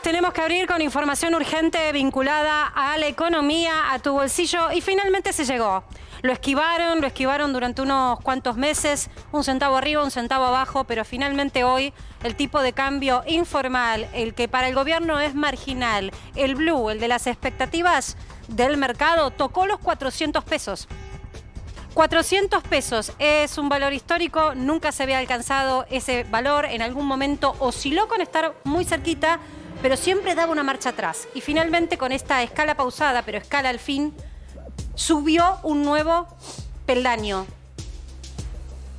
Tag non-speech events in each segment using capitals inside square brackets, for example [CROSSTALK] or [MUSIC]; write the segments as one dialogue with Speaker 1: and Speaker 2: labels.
Speaker 1: tenemos que abrir con información urgente vinculada a la economía, a tu bolsillo y finalmente se llegó. Lo esquivaron, lo esquivaron durante unos cuantos meses, un centavo arriba, un centavo abajo, pero finalmente hoy el tipo de cambio informal, el que para el gobierno es marginal, el blue, el de las expectativas del mercado, tocó los 400 pesos. 400 pesos es un valor histórico, nunca se había alcanzado ese valor, en algún momento osciló con estar muy cerquita pero siempre daba una marcha atrás. Y finalmente con esta escala pausada, pero escala al fin, subió un nuevo peldaño.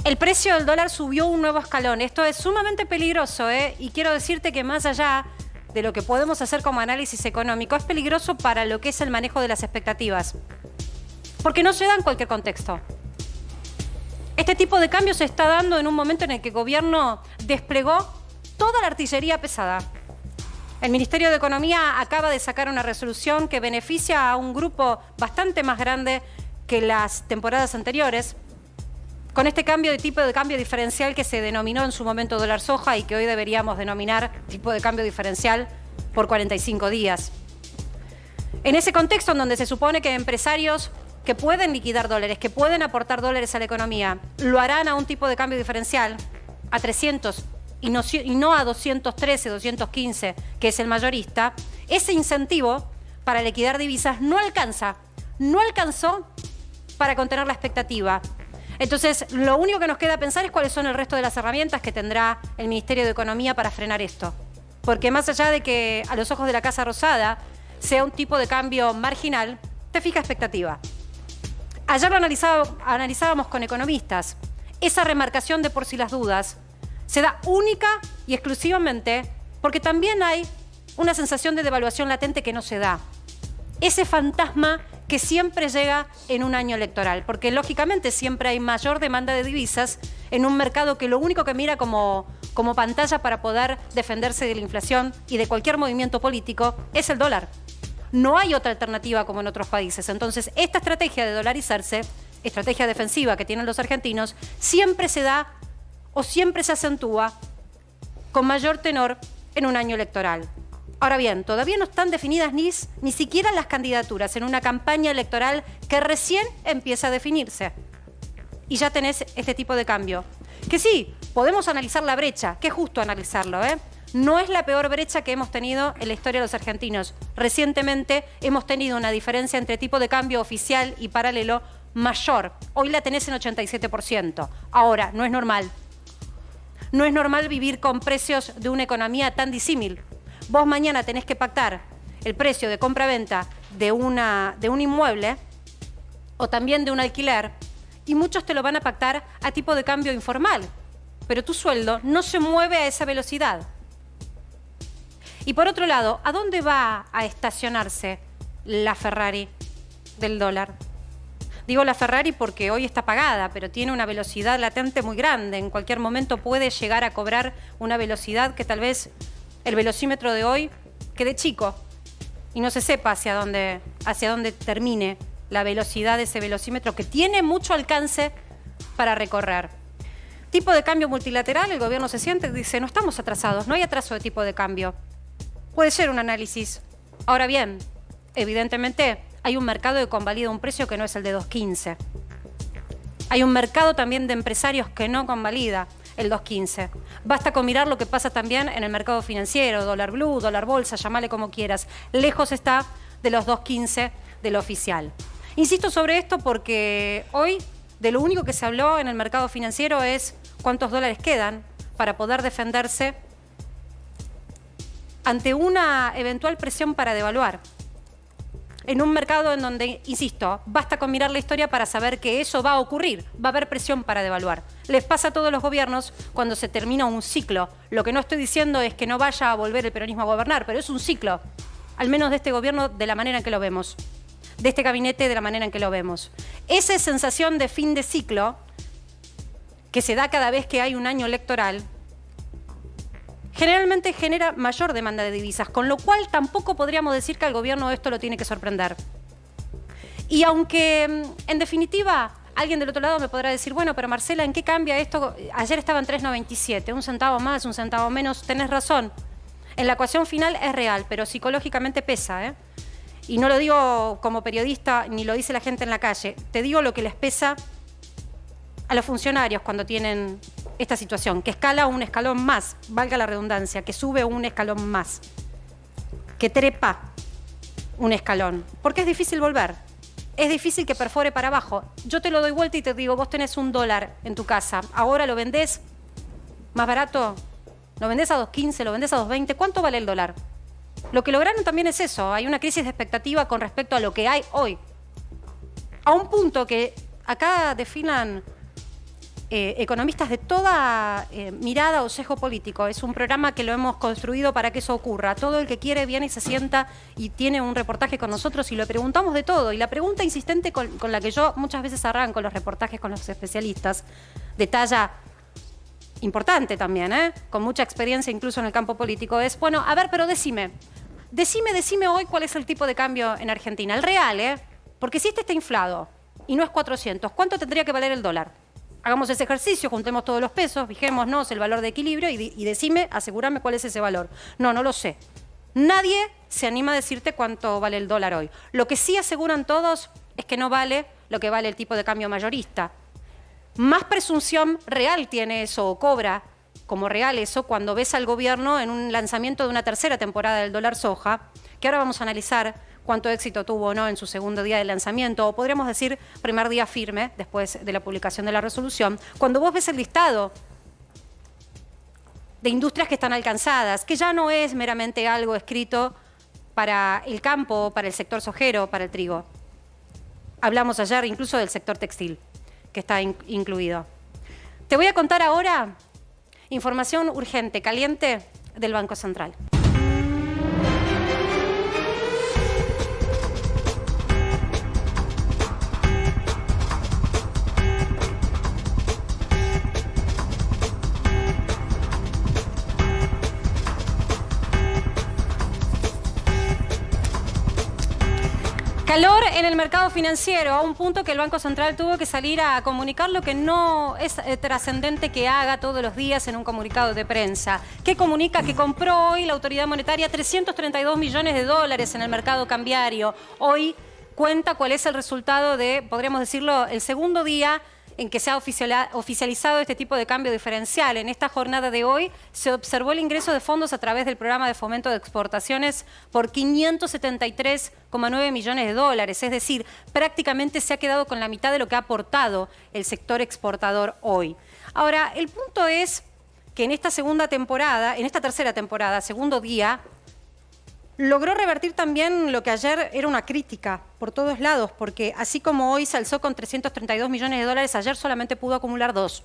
Speaker 1: El precio del dólar subió un nuevo escalón. Esto es sumamente peligroso, ¿eh? Y quiero decirte que más allá de lo que podemos hacer como análisis económico, es peligroso para lo que es el manejo de las expectativas. Porque no se da en cualquier contexto. Este tipo de cambio se está dando en un momento en el que el gobierno desplegó toda la artillería pesada. El Ministerio de Economía acaba de sacar una resolución que beneficia a un grupo bastante más grande que las temporadas anteriores. Con este cambio de tipo de cambio diferencial que se denominó en su momento dólar soja y que hoy deberíamos denominar tipo de cambio diferencial por 45 días. En ese contexto en donde se supone que empresarios que pueden liquidar dólares, que pueden aportar dólares a la economía, lo harán a un tipo de cambio diferencial, a 300 y no, a 213, 215, que es el mayorista, ese incentivo para liquidar divisas no alcanza, no alcanzó para contener la expectativa. Entonces, lo único que nos queda pensar es cuáles son el resto de las herramientas que tendrá el Ministerio de Economía para frenar esto. Porque más allá de que a los ojos de la Casa Rosada sea un tipo de cambio marginal, te fija expectativa. Ayer lo analizábamos con economistas. Esa remarcación de por si las dudas se da única y exclusivamente porque también hay una sensación de devaluación latente que no se da. Ese fantasma que siempre llega en un año electoral, porque lógicamente siempre hay mayor demanda de divisas en un mercado que lo único que mira como, como pantalla para poder defenderse de la inflación y de cualquier movimiento político es el dólar. No hay otra alternativa como en otros países. Entonces, esta estrategia de dolarizarse, estrategia defensiva que tienen los argentinos, siempre se da o siempre se acentúa con mayor tenor en un año electoral. Ahora bien, todavía no están definidas ni, siquiera las candidaturas en una campaña electoral que recién empieza a definirse. Y ya tenés este tipo de cambio. Que sí, podemos analizar la brecha, que es justo analizarlo, ¿eh? no es la peor brecha que hemos tenido en la historia de los argentinos. Recientemente hemos tenido una diferencia entre tipo de cambio oficial y paralelo mayor. Hoy la tenés en 87%. Ahora, no es normal, no es normal vivir con precios de una economía tan disímil. Vos mañana tenés que pactar el precio de compra-venta de, de un inmueble o también de un alquiler y muchos te lo van a pactar a tipo de cambio informal, pero tu sueldo no se mueve a esa velocidad. Y por otro lado, ¿a dónde va a estacionarse la Ferrari del dólar? Digo la Ferrari porque hoy está pagada, pero tiene una velocidad latente muy grande. En cualquier momento puede llegar a cobrar una velocidad que tal vez el velocímetro de hoy quede chico y no se sepa hacia dónde, hacia dónde termine la velocidad de ese velocímetro que tiene mucho alcance para recorrer. Tipo de cambio multilateral, el gobierno se siente y dice, no estamos atrasados, no hay atraso de tipo de cambio. Puede ser un análisis. Ahora bien, evidentemente hay un mercado que convalida un precio que no es el de 2.15. Hay un mercado también de empresarios que no convalida el 2.15. Basta con mirar lo que pasa también en el mercado financiero, dólar blue, dólar bolsa, llamale como quieras. Lejos está de los 2.15 lo oficial. Insisto sobre esto porque hoy de lo único que se habló en el mercado financiero es cuántos dólares quedan para poder defenderse ante una eventual presión para devaluar en un mercado en donde, insisto, basta con mirar la historia para saber que eso va a ocurrir, va a haber presión para devaluar. Les pasa a todos los gobiernos cuando se termina un ciclo. Lo que no estoy diciendo es que no vaya a volver el peronismo a gobernar, pero es un ciclo, al menos de este gobierno de la manera en que lo vemos, de este gabinete de la manera en que lo vemos. Esa sensación de fin de ciclo que se da cada vez que hay un año electoral generalmente genera mayor demanda de divisas, con lo cual tampoco podríamos decir que al gobierno esto lo tiene que sorprender. Y aunque, mm, en definitiva, alguien del otro lado me podrá decir, bueno, pero Marcela, ¿en qué cambia esto? Ayer estaban 3,97, un centavo más, un centavo menos, tenés razón. En la ecuación final es real, pero psicológicamente pesa, ¿eh? Y no lo digo como periodista, ni lo dice la gente en la calle, te digo lo que les pesa a los funcionarios cuando tienen esta situación, que escala un escalón más, valga la redundancia, que sube un escalón más, que trepa un escalón, porque es difícil volver, es difícil que perfore para abajo. Yo te lo doy vuelta y te digo, vos tenés un dólar en tu casa, ahora lo vendés más barato, lo vendés a 2.15, lo vendés a 2.20, ¿cuánto vale el dólar? Lo que lograron también es eso, hay una crisis de expectativa con respecto a lo que hay hoy. A un punto que acá definan eh, economistas de toda eh, mirada o sesgo político. Es un programa que lo hemos construido para que eso ocurra. Todo el que quiere viene y se sienta y tiene un reportaje con nosotros y lo preguntamos de todo. Y la pregunta insistente con, la que yo muchas veces arranco los reportajes con los especialistas, detalla importante también, ¿eh? con mucha experiencia incluso en el campo político, es, bueno, a ver, pero decime, decime, decime hoy cuál es el tipo de cambio en Argentina, el real, ¿eh? porque si este está inflado y no es 400, ¿cuánto tendría que valer el dólar? hagamos ese ejercicio, juntemos todos los pesos, fijémonos el valor de equilibrio y, decime, asegúrame cuál es ese valor. No, no lo sé. Nadie se anima a decirte cuánto vale el dólar hoy. Lo que sí aseguran todos es que no vale lo que vale el tipo de cambio mayorista. Más presunción real tiene eso o cobra como real eso cuando ves al gobierno en un lanzamiento de una tercera temporada del dólar soja, que ahora vamos a analizar cuánto éxito tuvo no en su segundo día de lanzamiento, o podríamos decir primer día firme después de la publicación de la resolución, cuando vos ves el listado de industrias que están alcanzadas, que ya no es meramente algo escrito para el campo, para el sector sojero, para el trigo. Hablamos ayer incluso del sector textil, que está incluido. Te voy a contar ahora información urgente, caliente, del Banco Central. en el mercado financiero, a un punto que el Banco Central tuvo que salir a comunicar lo que no es eh, trascendente que haga todos los días en un comunicado de prensa. Que comunica que compró hoy la autoridad monetaria 332 millones de dólares en el mercado cambiario. Hoy cuenta cuál es el resultado de, podríamos decirlo, el segundo día en que se ha oficializado este tipo de cambio diferencial. En esta jornada de hoy se observó el ingreso de fondos a través del programa de fomento de exportaciones por 573,9 millones de dólares, es decir, prácticamente se ha quedado con la mitad de lo que ha aportado el sector exportador hoy. Ahora, el punto es que en esta segunda temporada, en esta tercera temporada, segundo día, logró revertir también lo que ayer era una crítica por todos lados, porque así como hoy se alzó con 332 millones de dólares, ayer solamente pudo acumular dos.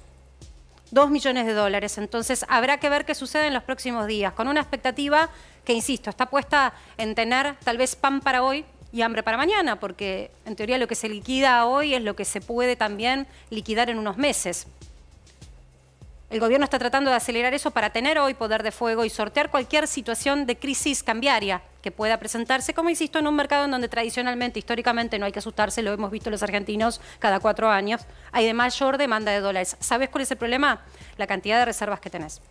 Speaker 1: Dos millones de dólares. Entonces habrá que ver qué sucede en los próximos días, con una expectativa que, insisto, está puesta en tener tal vez pan para hoy y hambre para mañana, porque en teoría lo que se liquida hoy es lo que se puede también liquidar en unos meses. El gobierno está tratando de acelerar eso para tener hoy poder de fuego y sortear cualquier situación de crisis cambiaria que pueda presentarse, como insisto, en un mercado en donde tradicionalmente, históricamente, no hay que asustarse, lo hemos visto los argentinos cada cuatro años, hay de mayor demanda de dólares. ¿Sabes cuál es el problema? La cantidad de reservas que tenés.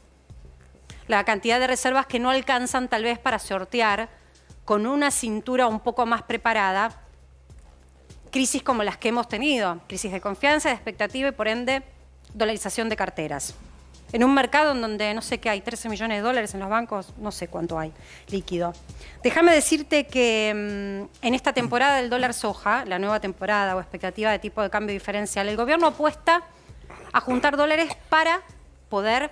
Speaker 1: La cantidad de reservas que no alcanzan tal vez para sortear con una cintura un poco más preparada crisis como las que hemos tenido, crisis de confianza, de expectativa y por ende dolarización de carteras en un mercado en donde no sé qué hay, 13 millones de dólares en los bancos, no sé cuánto hay líquido. Déjame decirte que mm, en esta temporada del dólar soja, la nueva temporada o expectativa de tipo de cambio diferencial, el gobierno apuesta a juntar dólares para poder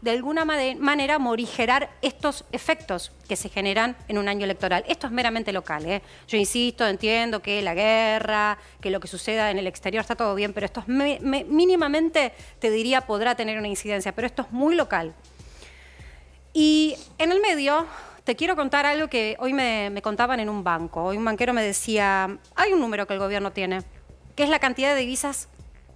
Speaker 1: de alguna manera morigerar estos efectos que se generan en un año electoral. Esto es meramente local. ¿eh? Yo insisto, entiendo que la guerra, que lo que suceda en el exterior está todo bien, pero esto es mínimamente, te diría, podrá tener una incidencia, pero esto es muy local. Y en el medio, te quiero contar algo que hoy me, me contaban en un banco. Hoy un banquero me decía, hay un número que el gobierno tiene, que es la cantidad de divisas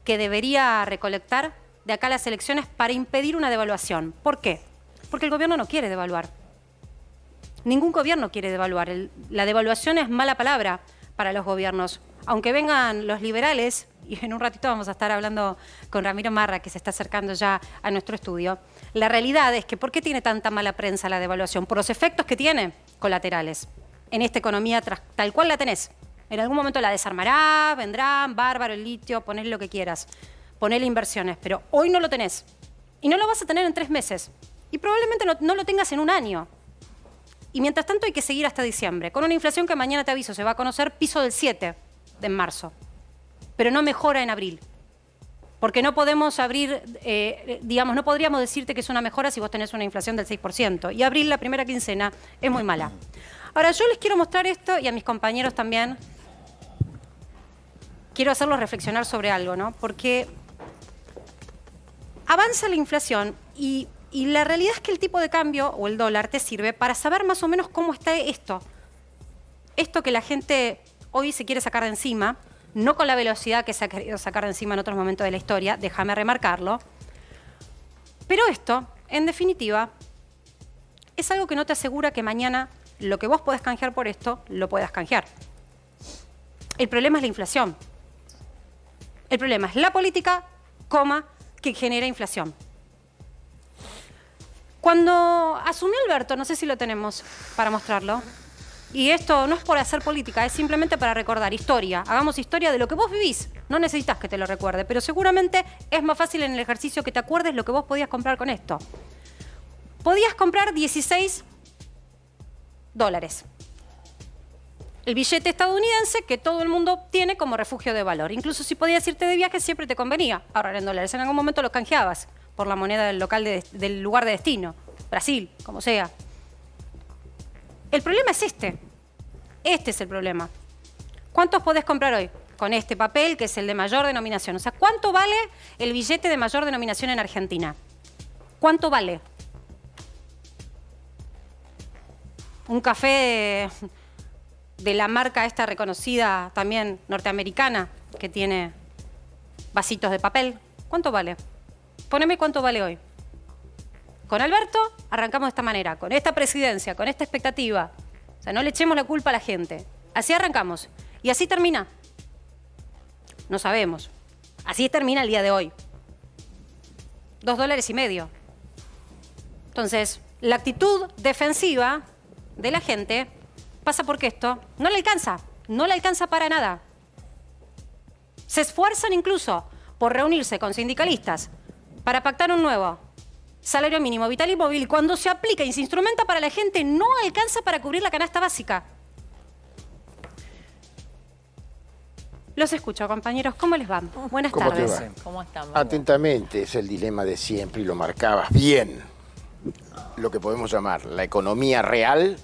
Speaker 1: que debería recolectar de acá las elecciones para impedir una devaluación. ¿Por qué? Porque el gobierno no quiere devaluar. Ningún gobierno quiere devaluar. la devaluación es mala palabra para los gobiernos. Aunque vengan los liberales, y en un ratito vamos a estar hablando con Ramiro Marra, que se está acercando ya a nuestro estudio, la realidad es que ¿por qué tiene tanta mala prensa la devaluación? Por los efectos que tiene colaterales en esta economía tal cual la tenés. En algún momento la desarmará, vendrán, bárbaro, el litio, poner lo que quieras ponele inversiones, pero hoy no lo tenés. Y no lo vas a tener en tres meses. Y probablemente no, lo tengas en un año. Y mientras tanto hay que seguir hasta diciembre, con una inflación que mañana te aviso, se va a conocer piso del 7 de marzo, pero no mejora en abril. Porque no podemos abrir, eh, digamos, no podríamos decirte que es una mejora si vos tenés una inflación del 6%. Y abril, la primera quincena, es muy mala. Ahora, yo les quiero mostrar esto y a mis compañeros también. Quiero hacerlos reflexionar sobre algo, ¿no? Porque avanza la inflación y, la realidad es que el tipo de cambio o el dólar te sirve para saber más o menos cómo está esto. Esto que la gente hoy se quiere sacar de encima, no con la velocidad que se ha querido sacar de encima en otros momentos de la historia, déjame remarcarlo. Pero esto, en definitiva, es algo que no te asegura que mañana lo que vos podés canjear por esto, lo puedas canjear. El problema es la inflación. El problema es la política, coma, que genera inflación. Cuando asumió Alberto, no sé si lo tenemos para mostrarlo, y esto no es por hacer política, es simplemente para recordar historia. Hagamos historia de lo que vos vivís. No necesitas que te lo recuerde, pero seguramente es más fácil en el ejercicio que te acuerdes lo que vos podías comprar con esto. Podías comprar 16 dólares el billete estadounidense que todo el mundo tiene como refugio de valor. Incluso si podías irte de viaje, siempre te convenía ahorrar en dólares. En algún momento los canjeabas por la moneda del, local del lugar de destino, Brasil, como sea. El problema es este. Este es el problema. ¿Cuántos podés comprar hoy? Con este papel, que es el de mayor denominación. O sea, ¿cuánto vale el billete de mayor denominación en Argentina? ¿Cuánto vale? Un café de la marca esta reconocida también norteamericana que tiene vasitos de papel. ¿Cuánto vale? Poneme cuánto vale hoy. Con Alberto arrancamos de esta manera, con esta presidencia, con esta expectativa. O sea, no le echemos la culpa a la gente. Así arrancamos. Y así termina. No sabemos. Así termina el día de hoy. Dos dólares y medio. Entonces, la actitud defensiva de la gente pasa porque esto no le alcanza, no le alcanza para nada. Se esfuerzan incluso por reunirse con sindicalistas para pactar un nuevo salario mínimo vital y móvil. Cuando se aplica y se instrumenta para la gente, no alcanza para cubrir la canasta básica. Los escucho, compañeros. ¿Cómo les va? Buenas ¿Cómo tardes. ¿Cómo estamos?
Speaker 2: Atentamente, es el dilema de siempre y lo marcabas bien. Lo que podemos llamar la economía real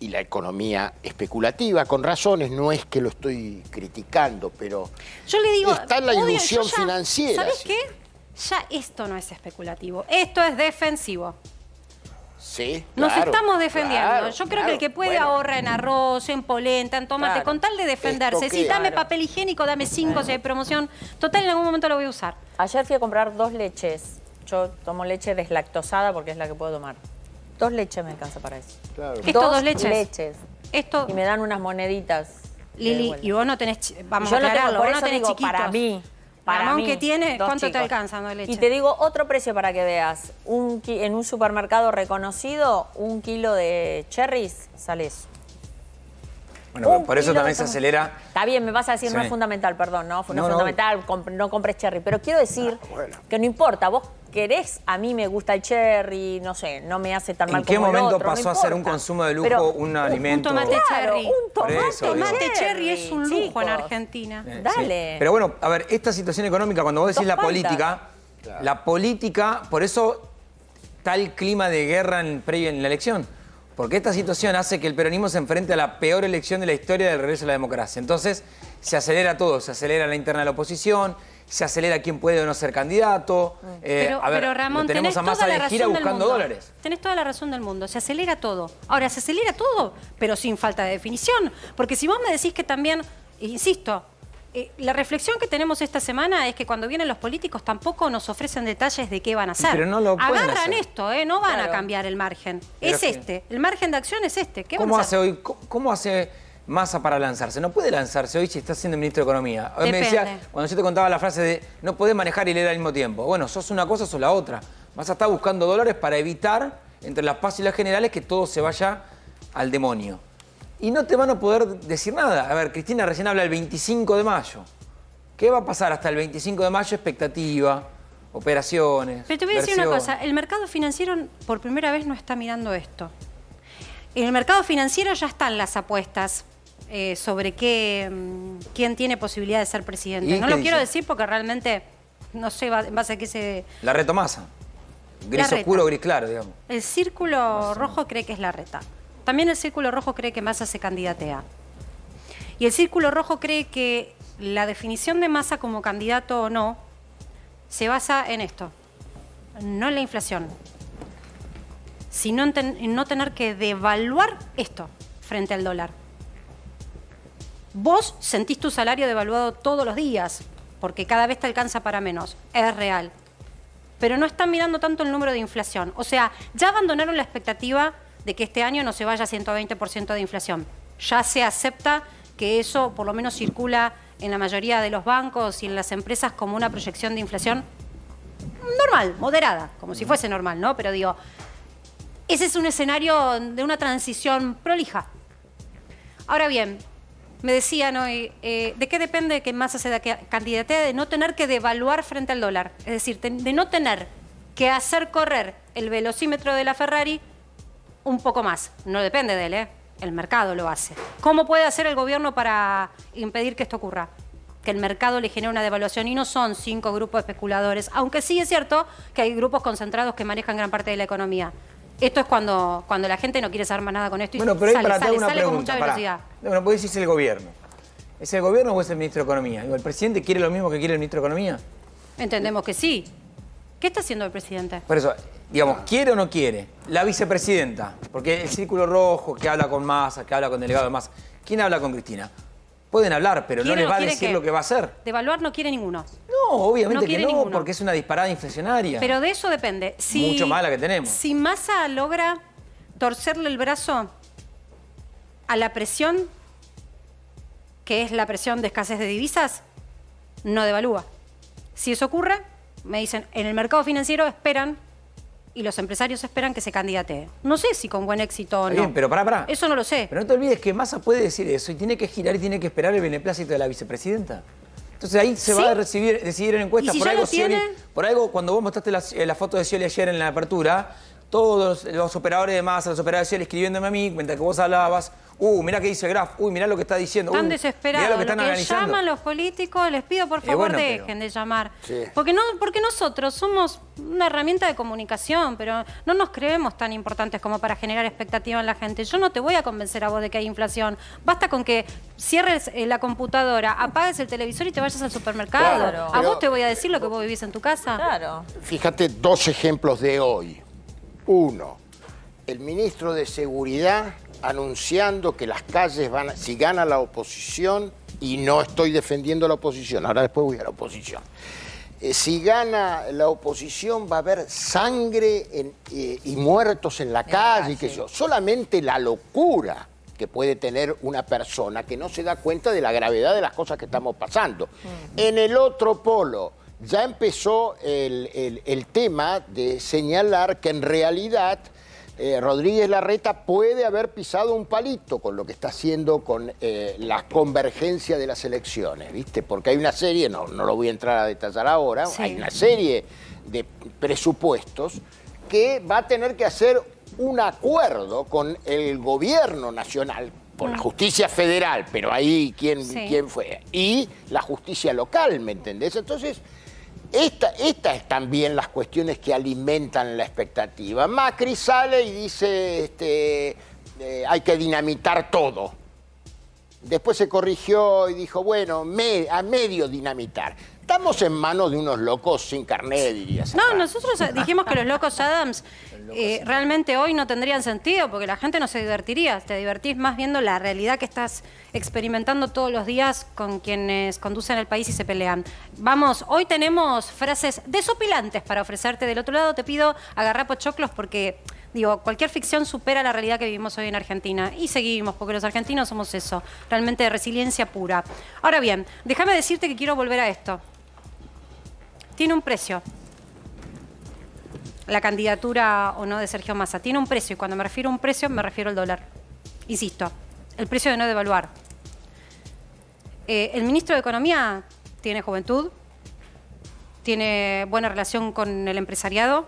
Speaker 2: y la economía especulativa. Con razones, no es que lo estoy criticando, pero
Speaker 1: yo le digo, está en la ilusión financiera. ¿Sabes qué? Ya esto no es especulativo, esto es defensivo. Sí,
Speaker 2: Nos estamos defendiendo. yo creo que el que puede ahorrar ahorra en
Speaker 1: arroz, en polenta, en tomate, con tal de defenderse. Si dame papel higiénico, dame cinco si hay promoción. Total, en algún momento lo voy a usar. Ayer fui a comprar dos leches. Yo tomo leche deslactosada porque es la que puedo tomar. Dos leches me alcanza para eso. Claro. dos, dos leches? Esto... Y me dan unas moneditas. Lili, y vos no tenés, vamos yo a aclararlo, vos no tenés digo, Para mí, para mí, que tiene, ¿cuánto te alcanza no, leche? Y te digo otro precio para que veas. Un, en un supermercado reconocido, un kilo de cherries sale eso.
Speaker 3: Bueno, por eso también se acelera.
Speaker 1: Está bien, me vas a decir, no es fundamental, perdón, no, no, no. fundamental, no compres cherry. Pero quiero decir ah, que no importa, vos querés, a mí me gusta el cherry, no sé, no me hace tan mal como ¿En qué momento pasó a ser un
Speaker 3: consumo de lujo un, alimento? Un tomate
Speaker 1: cherry. Un
Speaker 3: tomate,
Speaker 1: cherry es un lujo en Argentina. Eh, Dale. Pero
Speaker 3: bueno, a ver, esta situación económica, cuando vos decís la política, la política, por eso tal clima de guerra en, previo en la elección. Porque esta situación hace que el peronismo se enfrente a la peor elección de la historia del regreso a la democracia. Entonces, se acelera todo, se acelera la interna de la oposición, se acelera quién puede o no ser candidato. Eh, pero, a ver, Ramón, tenemos a buscando dólares.
Speaker 1: Tenés toda la razón del mundo, se acelera todo. Ahora, se acelera todo, pero sin falta de definición. Porque si vos me decís que también, insisto, eh, la reflexión que tenemos esta semana es que cuando vienen los políticos tampoco nos ofrecen detalles de qué van a hacer. no Agarran esto, eh, no van a cambiar el margen. es este, el margen de acción es este. ¿Cómo hace
Speaker 3: hoy? ¿Cómo hace? Masa para lanzarse. No puede lanzarse hoy si está siendo ministro de Economía. Hoy eh, Me decía, cuando yo te contaba la frase de no podés manejar y leer al mismo tiempo. Bueno, sos una cosa, sos la otra. a estar buscando dólares para evitar, entre las paz y las generales, que todo se vaya al demonio. Y no te van a poder decir nada. A ver, Cristina recién habla el 25 de mayo. ¿Qué va a pasar hasta el 25 de mayo? Expectativa operaciones. Pero te voy a decir una cosa,
Speaker 1: el mercado financiero por primera vez no está mirando esto. En el mercado financiero ya están las apuestas eh, sobre mm, quién tiene posibilidad de ser presidente. No lo quiero decir porque realmente no sé en base a qué se...
Speaker 3: La masa. Gris oscuro, gris claro, digamos.
Speaker 1: El círculo rojo cree que es la reta. También el círculo rojo cree que masa se candidatea. Y el círculo rojo cree que la definición de masa como candidato o no se basa en esto, no en la inflación, sino en no tener que devaluar esto frente al dólar. Vos sentís tu salario devaluado todos los días, porque cada vez te alcanza para menos. Es real. Pero no están mirando tanto el número de inflación. O sea, ya abandonaron la expectativa de que este año no se vaya a 120% de inflación. Ya se acepta que eso por lo menos circula en la mayoría de los bancos y en las empresas como una proyección de inflación normal, moderada, como si fuese normal, ¿no? Pero digo, ese es un escenario de una transición prolija. Ahora bien, me decían hoy, eh, ¿de qué depende que Massa se candidate De no tener que devaluar frente al dólar. Es decir, de no tener que hacer correr el velocímetro de la Ferrari un poco más. No depende de él, ¿eh? el mercado lo hace. ¿Cómo puede hacer el gobierno para impedir que esto ocurra? Que el mercado le genere una devaluación y no son cinco grupos especuladores, aunque sí es cierto que hay grupos concentrados que manejan gran parte de la economía. Esto es cuando, cuando la gente no quiere saber más nada con esto y bueno, pero sale, para una pregunta, con mucha velocidad.
Speaker 3: Bueno, vos es el gobierno. ¿Es el gobierno o es el ministro de Economía? ¿El presidente quiere lo mismo que quiere el ministro de Economía?
Speaker 1: Entendemos que sí. ¿Qué está haciendo el presidente? Por
Speaker 3: eso, digamos, ¿quiere o no quiere? La vicepresidenta, porque el círculo rojo que habla con Massa, que habla con delegado de Massa, ¿quién habla con Cristina? Pueden hablar, pero no les va a decir lo que va a hacer.
Speaker 1: Devaluar no quiere ninguno. No, obviamente que no, porque
Speaker 3: es una disparada inflacionaria. Pero de
Speaker 1: eso depende. Mucho mala que tenemos. Si Massa logra torcerle el brazo a la presión, que es la presión de escasez de divisas, no devalúa. Si eso ocurre, me dicen, en el mercado financiero esperan y los empresarios esperan que se candidate. No sé si con buen éxito o no. No, pero para para Eso no lo sé.
Speaker 3: Pero no te olvides que Massa puede decir eso y tiene que girar y tiene que esperar el beneplácito de la vicepresidenta. Entonces ahí se va a recibir, decidir en encuestas. por, algo, tiene... por algo, cuando vos mostraste eh, la, foto de Scioli ayer en la apertura, todos los, operadores de Massa, los operadores de Scioli escribiéndome a mí, mientras que vos hablabas, Uh, mirá qué dice Graf, uy, mira lo que está diciendo. Tan desesperado. Uh, desesperados. lo que, están llaman
Speaker 1: los políticos, les pido por eh, favor dejen de llamar. Porque, no, porque nosotros somos una herramienta de comunicación, pero no nos creemos tan importantes como para generar expectativa en la gente. Yo no te voy a convencer a vos de que hay inflación. Basta con que cierres eh, la computadora, apagues el televisor y te vayas al supermercado. a vos te voy a decir lo que vos vivís en tu casa. Claro.
Speaker 2: Fíjate dos ejemplos de hoy. Uno, el ministro de Seguridad anunciando que las calles van, si gana la oposición, y no estoy defendiendo la oposición, ahora después voy a la oposición. Eh, si gana la oposición va a haber sangre eh, y muertos en la calle, que yo. Solamente la locura que puede tener una persona que no se da cuenta de la gravedad de las cosas que estamos pasando. Mm. En el otro polo, ya empezó el tema de señalar que en realidad eh, Rodríguez Larreta puede haber pisado un palito con lo que está haciendo con eh, la convergencia de las elecciones, ¿viste? Porque hay una serie, no, no lo voy a entrar a detallar ahora, hay una serie de presupuestos que va a tener que hacer un acuerdo con el gobierno nacional, por la mm. justicia federal, pero ahí quién, quién fue, y la justicia local, ¿me entendés? Entonces esta, estas también las cuestiones que alimentan la expectativa. Macri sale y dice, este, eh, hay que dinamitar todo. Después se corrigió y dijo, bueno, a medio dinamitar estamos en manos de unos locos sin carnet, dirías.
Speaker 1: No, nosotros [LAUGHS] dijimos que los locos Adams eh, realmente hoy no tendrían sentido porque la gente no se divertiría. Te divertís más viendo la realidad que estás experimentando todos los días con quienes conducen el país y se pelean. Vamos, hoy tenemos frases desopilantes para ofrecerte. Del otro lado te pido agarrar pochoclos porque... Digo, cualquier ficción supera la realidad que vivimos hoy en Argentina. Y seguimos, porque los argentinos somos eso, realmente de resiliencia pura. Ahora bien, déjame decirte que quiero volver a esto tiene un precio. La candidatura o no de Sergio Massa tiene un precio y cuando me refiero a un precio me refiero al dólar. Insisto, el precio de no devaluar. Eh, el ministro de Economía tiene juventud, tiene buena relación con el empresariado,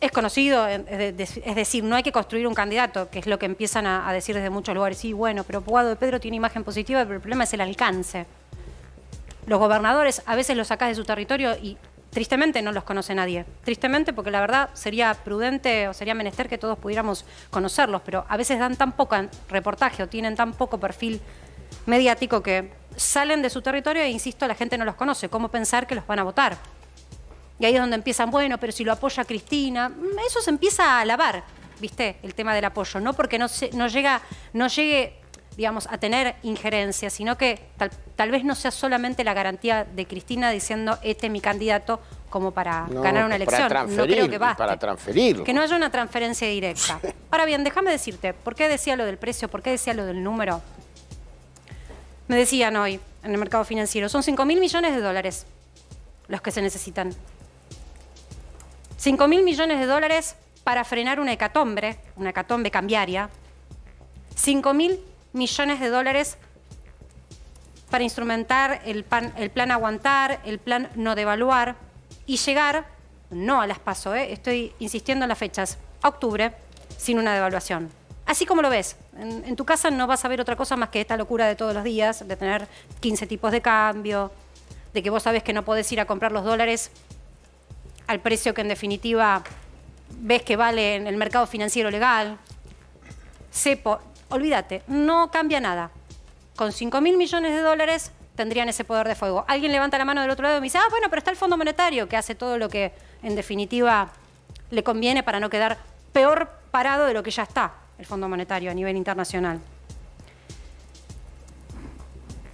Speaker 1: es conocido, eh, es decir, no hay que construir un candidato, que es lo que empiezan a, decir desde muchos lugares. Sí, bueno, pero Pugado de Pedro tiene imagen positiva, pero el problema es el alcance los gobernadores a veces los sacás de su territorio y tristemente no los conoce nadie. Tristemente porque la verdad sería prudente o sería menester que todos pudiéramos conocerlos, pero a veces dan tan poco reportaje o tienen tan poco perfil mediático que salen de su territorio e insisto, la gente no los conoce. ¿Cómo pensar que los van a votar? Y ahí es donde empiezan, bueno, pero si lo apoya Cristina, mm, eso se empieza a alabar, ¿viste? El tema del apoyo, ¿no? Porque no, se, no, llega, no llegue digamos, a tener injerencia, sino que tal, vez no sea solamente la garantía de Cristina diciendo este es mi candidato como para ganar una elección. Para no creo que baste. Para
Speaker 2: transferir. Que no
Speaker 1: haya una transferencia directa. [LAUGHS] Ahora bien, déjame decirte, ¿por qué decía lo del precio? ¿Por qué decía lo del número? Me decían hoy en el mercado financiero, son 5 mil millones de dólares los que se necesitan. 5 mil millones de dólares para frenar una hecatombe, una hecatombe cambiaria. 5 mil millones de dólares para instrumentar el, el plan aguantar, el plan no devaluar y llegar, no a las PASO, eh, estoy insistiendo en las fechas, a octubre sin una devaluación. Así como lo ves, en, tu casa no vas a ver otra cosa más que esta locura de todos los días, de tener 15 tipos de cambio, de que vos sabés que no podés ir a comprar los dólares al precio que en definitiva ves que vale en el mercado financiero legal olvídate, no cambia nada. Con 5 mil millones de dólares tendrían ese poder de fuego. Alguien levanta la mano del otro lado y me dice, ah, bueno, pero está el Fondo Monetario, que hace todo lo que en definitiva le conviene para no quedar peor parado de lo que ya está el Fondo Monetario a nivel internacional.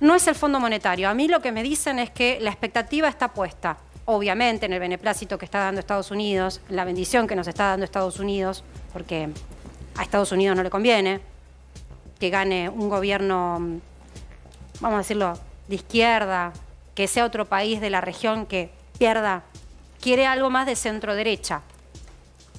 Speaker 1: No es el Fondo Monetario. A mí lo que me dicen es que la expectativa está puesta, obviamente, en el beneplácito que está dando Estados Unidos, en la bendición que nos está dando Estados Unidos, porque a Estados Unidos no le conviene, que gane un gobierno, vamos a decirlo, de izquierda, que sea otro país de la región que pierda, quiere algo más de centro derecha.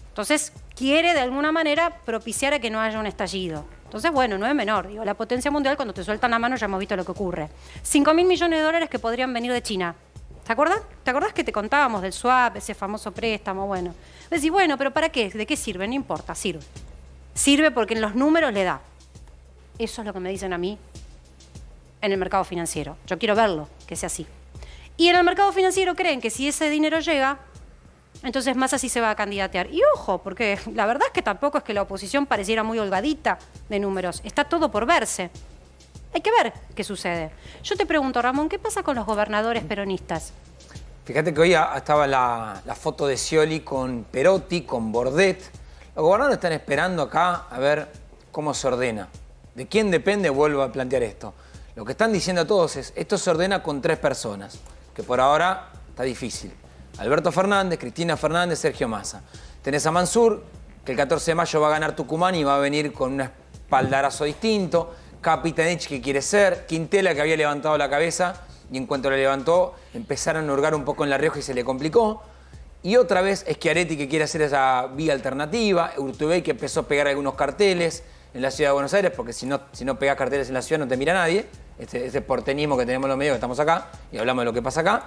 Speaker 1: Entonces, quiere de alguna manera propiciar a que no haya un estallido. Entonces, bueno, no es menor. Digo, la potencia mundial, cuando te sueltan la mano, ya hemos visto lo que ocurre. 5 mil millones de dólares que podrían venir de China. ¿Te acuerdas? ¿Te acordás que te contábamos del swap, ese famoso préstamo? Bueno, decís, bueno, pero ¿para qué? ¿De qué sirve? No importa, sirve. Sirve porque en los números le da. Eso es lo que me dicen a mí en el mercado financiero. Yo quiero verlo, que sea así. Y en el mercado financiero creen que si ese dinero llega, entonces más así se va a candidatear. Y ojo, porque la verdad es que tampoco es que la oposición pareciera muy holgadita de números. Está todo por verse. Hay que ver qué sucede. Yo te pregunto, Ramón, ¿qué pasa con los gobernadores peronistas?
Speaker 3: Fíjate que hoy estaba la, la foto de Scioli con Perotti, con Bordet. Los gobernadores están esperando acá a ver cómo se ordena. ¿De quién depende? Vuelvo a plantear esto. Lo que están diciendo a todos es, esto se ordena con tres personas, que por ahora está difícil. Alberto Fernández, Cristina Fernández, Sergio Massa. Tenés a Mansur, que el 14 de mayo va a ganar Tucumán y va a venir con un espaldarazo distinto. Capitanich, que quiere ser. Quintela, que había levantado la cabeza y en cuanto la levantó, empezaron a hurgar un poco en La Rioja y se le complicó. Y otra vez Schiaretti, que quiere hacer esa vía alternativa. Urtubey, que empezó a pegar algunos carteles en la ciudad de Buenos Aires, porque si no, si no pegás carteles en la ciudad no te mira nadie, este, este porteñismo que tenemos los medios que estamos acá y hablamos de lo que pasa acá.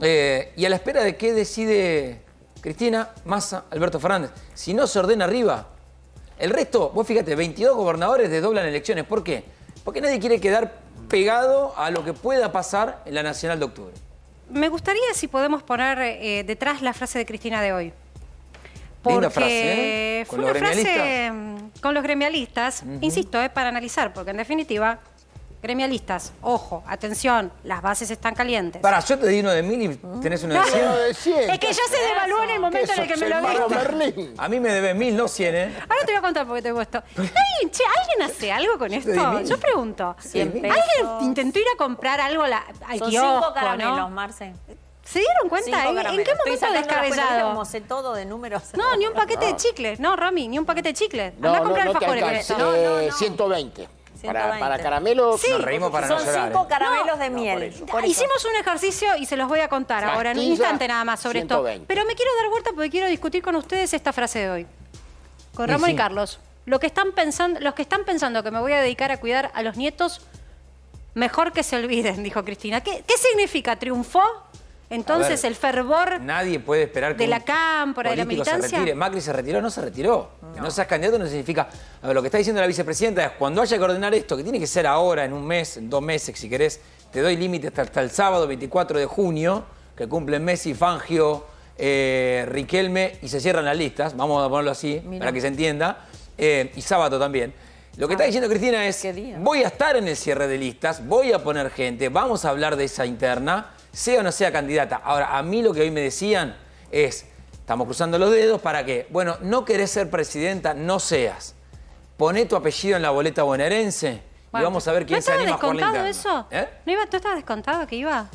Speaker 3: Eh, y a la espera de qué decide Cristina, Massa, Alberto Fernández. Si no se ordena arriba, el resto, vos fíjate, 22 gobernadores desdoblan elecciones. ¿Por qué? Porque nadie quiere quedar pegado a lo que pueda pasar en la Nacional de Octubre.
Speaker 1: Me gustaría si podemos poner eh, detrás la frase de Cristina de hoy.
Speaker 3: Linda ¿eh? ¿Con fue una frase
Speaker 1: mm, con los gremialistas, insisto, es eh, para analizar, porque en definitiva, gremialistas, ojo, atención, las bases están calientes.
Speaker 3: Para, yo te di uno de mil y tenés uno de
Speaker 1: cien. es que ya se devaluó en el momento en el que me lo diste.
Speaker 3: A mí me debes mil, no cien, ¿eh?
Speaker 1: Ahora te voy a contar porque te he puesto. ¿Alguien, che, ¿alguien hace algo con esto? Yo, pregunto. ¿Alguien intentó ir a comprar algo a la, Son cinco caramelos, ¿no? ¿Se dieron cuenta? ¿En, qué momento descabellado? de números. No, ni un paquete de chicles. No, Rami, ni un paquete de chicles. No, Andá a comprar no,
Speaker 2: 120. Eh, para, caramelos. reímos para son cinco ¿eh? caramelos
Speaker 1: de miel. Hicimos un ejercicio y se los voy a contar ahora, en un instante nada más sobre esto. Pero me quiero dar vuelta porque quiero discutir con ustedes esta frase de hoy. Con Ramón y, Carlos. que están pensando, los que están pensando que me voy a dedicar a cuidar a los nietos, mejor que se olviden, [LAUGHS] dijo Cristina. ¿Qué, qué significa? ¿Triunfó? Entonces, el fervor
Speaker 3: nadie puede esperar de la
Speaker 1: cámara de la militancia...
Speaker 3: Macri se retiró, no se retiró. No. Que no seas candidato no significa... A ver, lo que está diciendo la vicepresidenta es cuando haya que ordenar esto, que tiene que ser ahora, en un mes, en dos meses, si querés, te doy límite hasta, el sábado 24 de junio, que cumplen Messi, Fangio, eh, Riquelme, y se cierran las listas, vamos a ponerlo así, para que se entienda, eh, y sábado también. Lo que está diciendo Cristina es, voy a estar en el cierre de listas, voy a poner gente, vamos a hablar de esa interna sea o no sea candidata. Ahora, a mí lo que hoy me decían es, estamos cruzando los dedos para que, bueno, no querés ser presidenta, no seas. Poné tu apellido en la boleta bonaerense y vamos a ver quién se anima a descontado eso? ¿Eh?
Speaker 1: ¿No iba, ¿Tú estabas descontado que iba?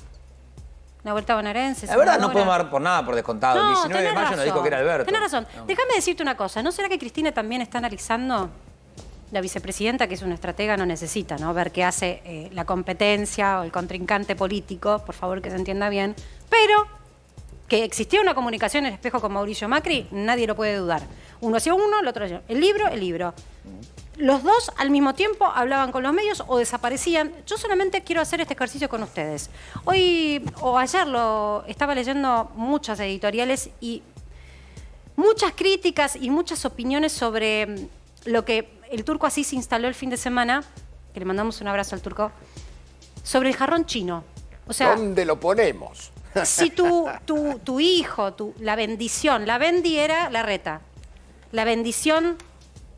Speaker 1: La boleta bonaerense. La verdad, no podemos dar
Speaker 3: por nada por descontado. El 19 de mayo nos dijo que era Alberto. Tienes razón.
Speaker 1: Déjame decirte una cosa. ¿No será que Cristina también está analizando la vicepresidenta, que es una estratega, no necesita ¿no? ver qué hace eh, la competencia o el contrincante político, por favor que se entienda bien, pero que existía una comunicación en el espejo con Mauricio Macri, nadie lo puede dudar. Uno hacía uno, el otro hacía El libro, el libro. Los dos al mismo tiempo hablaban con los medios o desaparecían. Yo solamente quiero hacer este ejercicio con ustedes. Hoy o ayer lo estaba leyendo muchas editoriales y muchas críticas y muchas opiniones sobre lo que el turco así se instaló el fin de semana, que le mandamos un abrazo al turco, sobre el jarrón chino. O sea, ¿Dónde lo ponemos? si tu, [LAUGHS] tu, hijo, la bendición, la vendiera, la reta, la bendición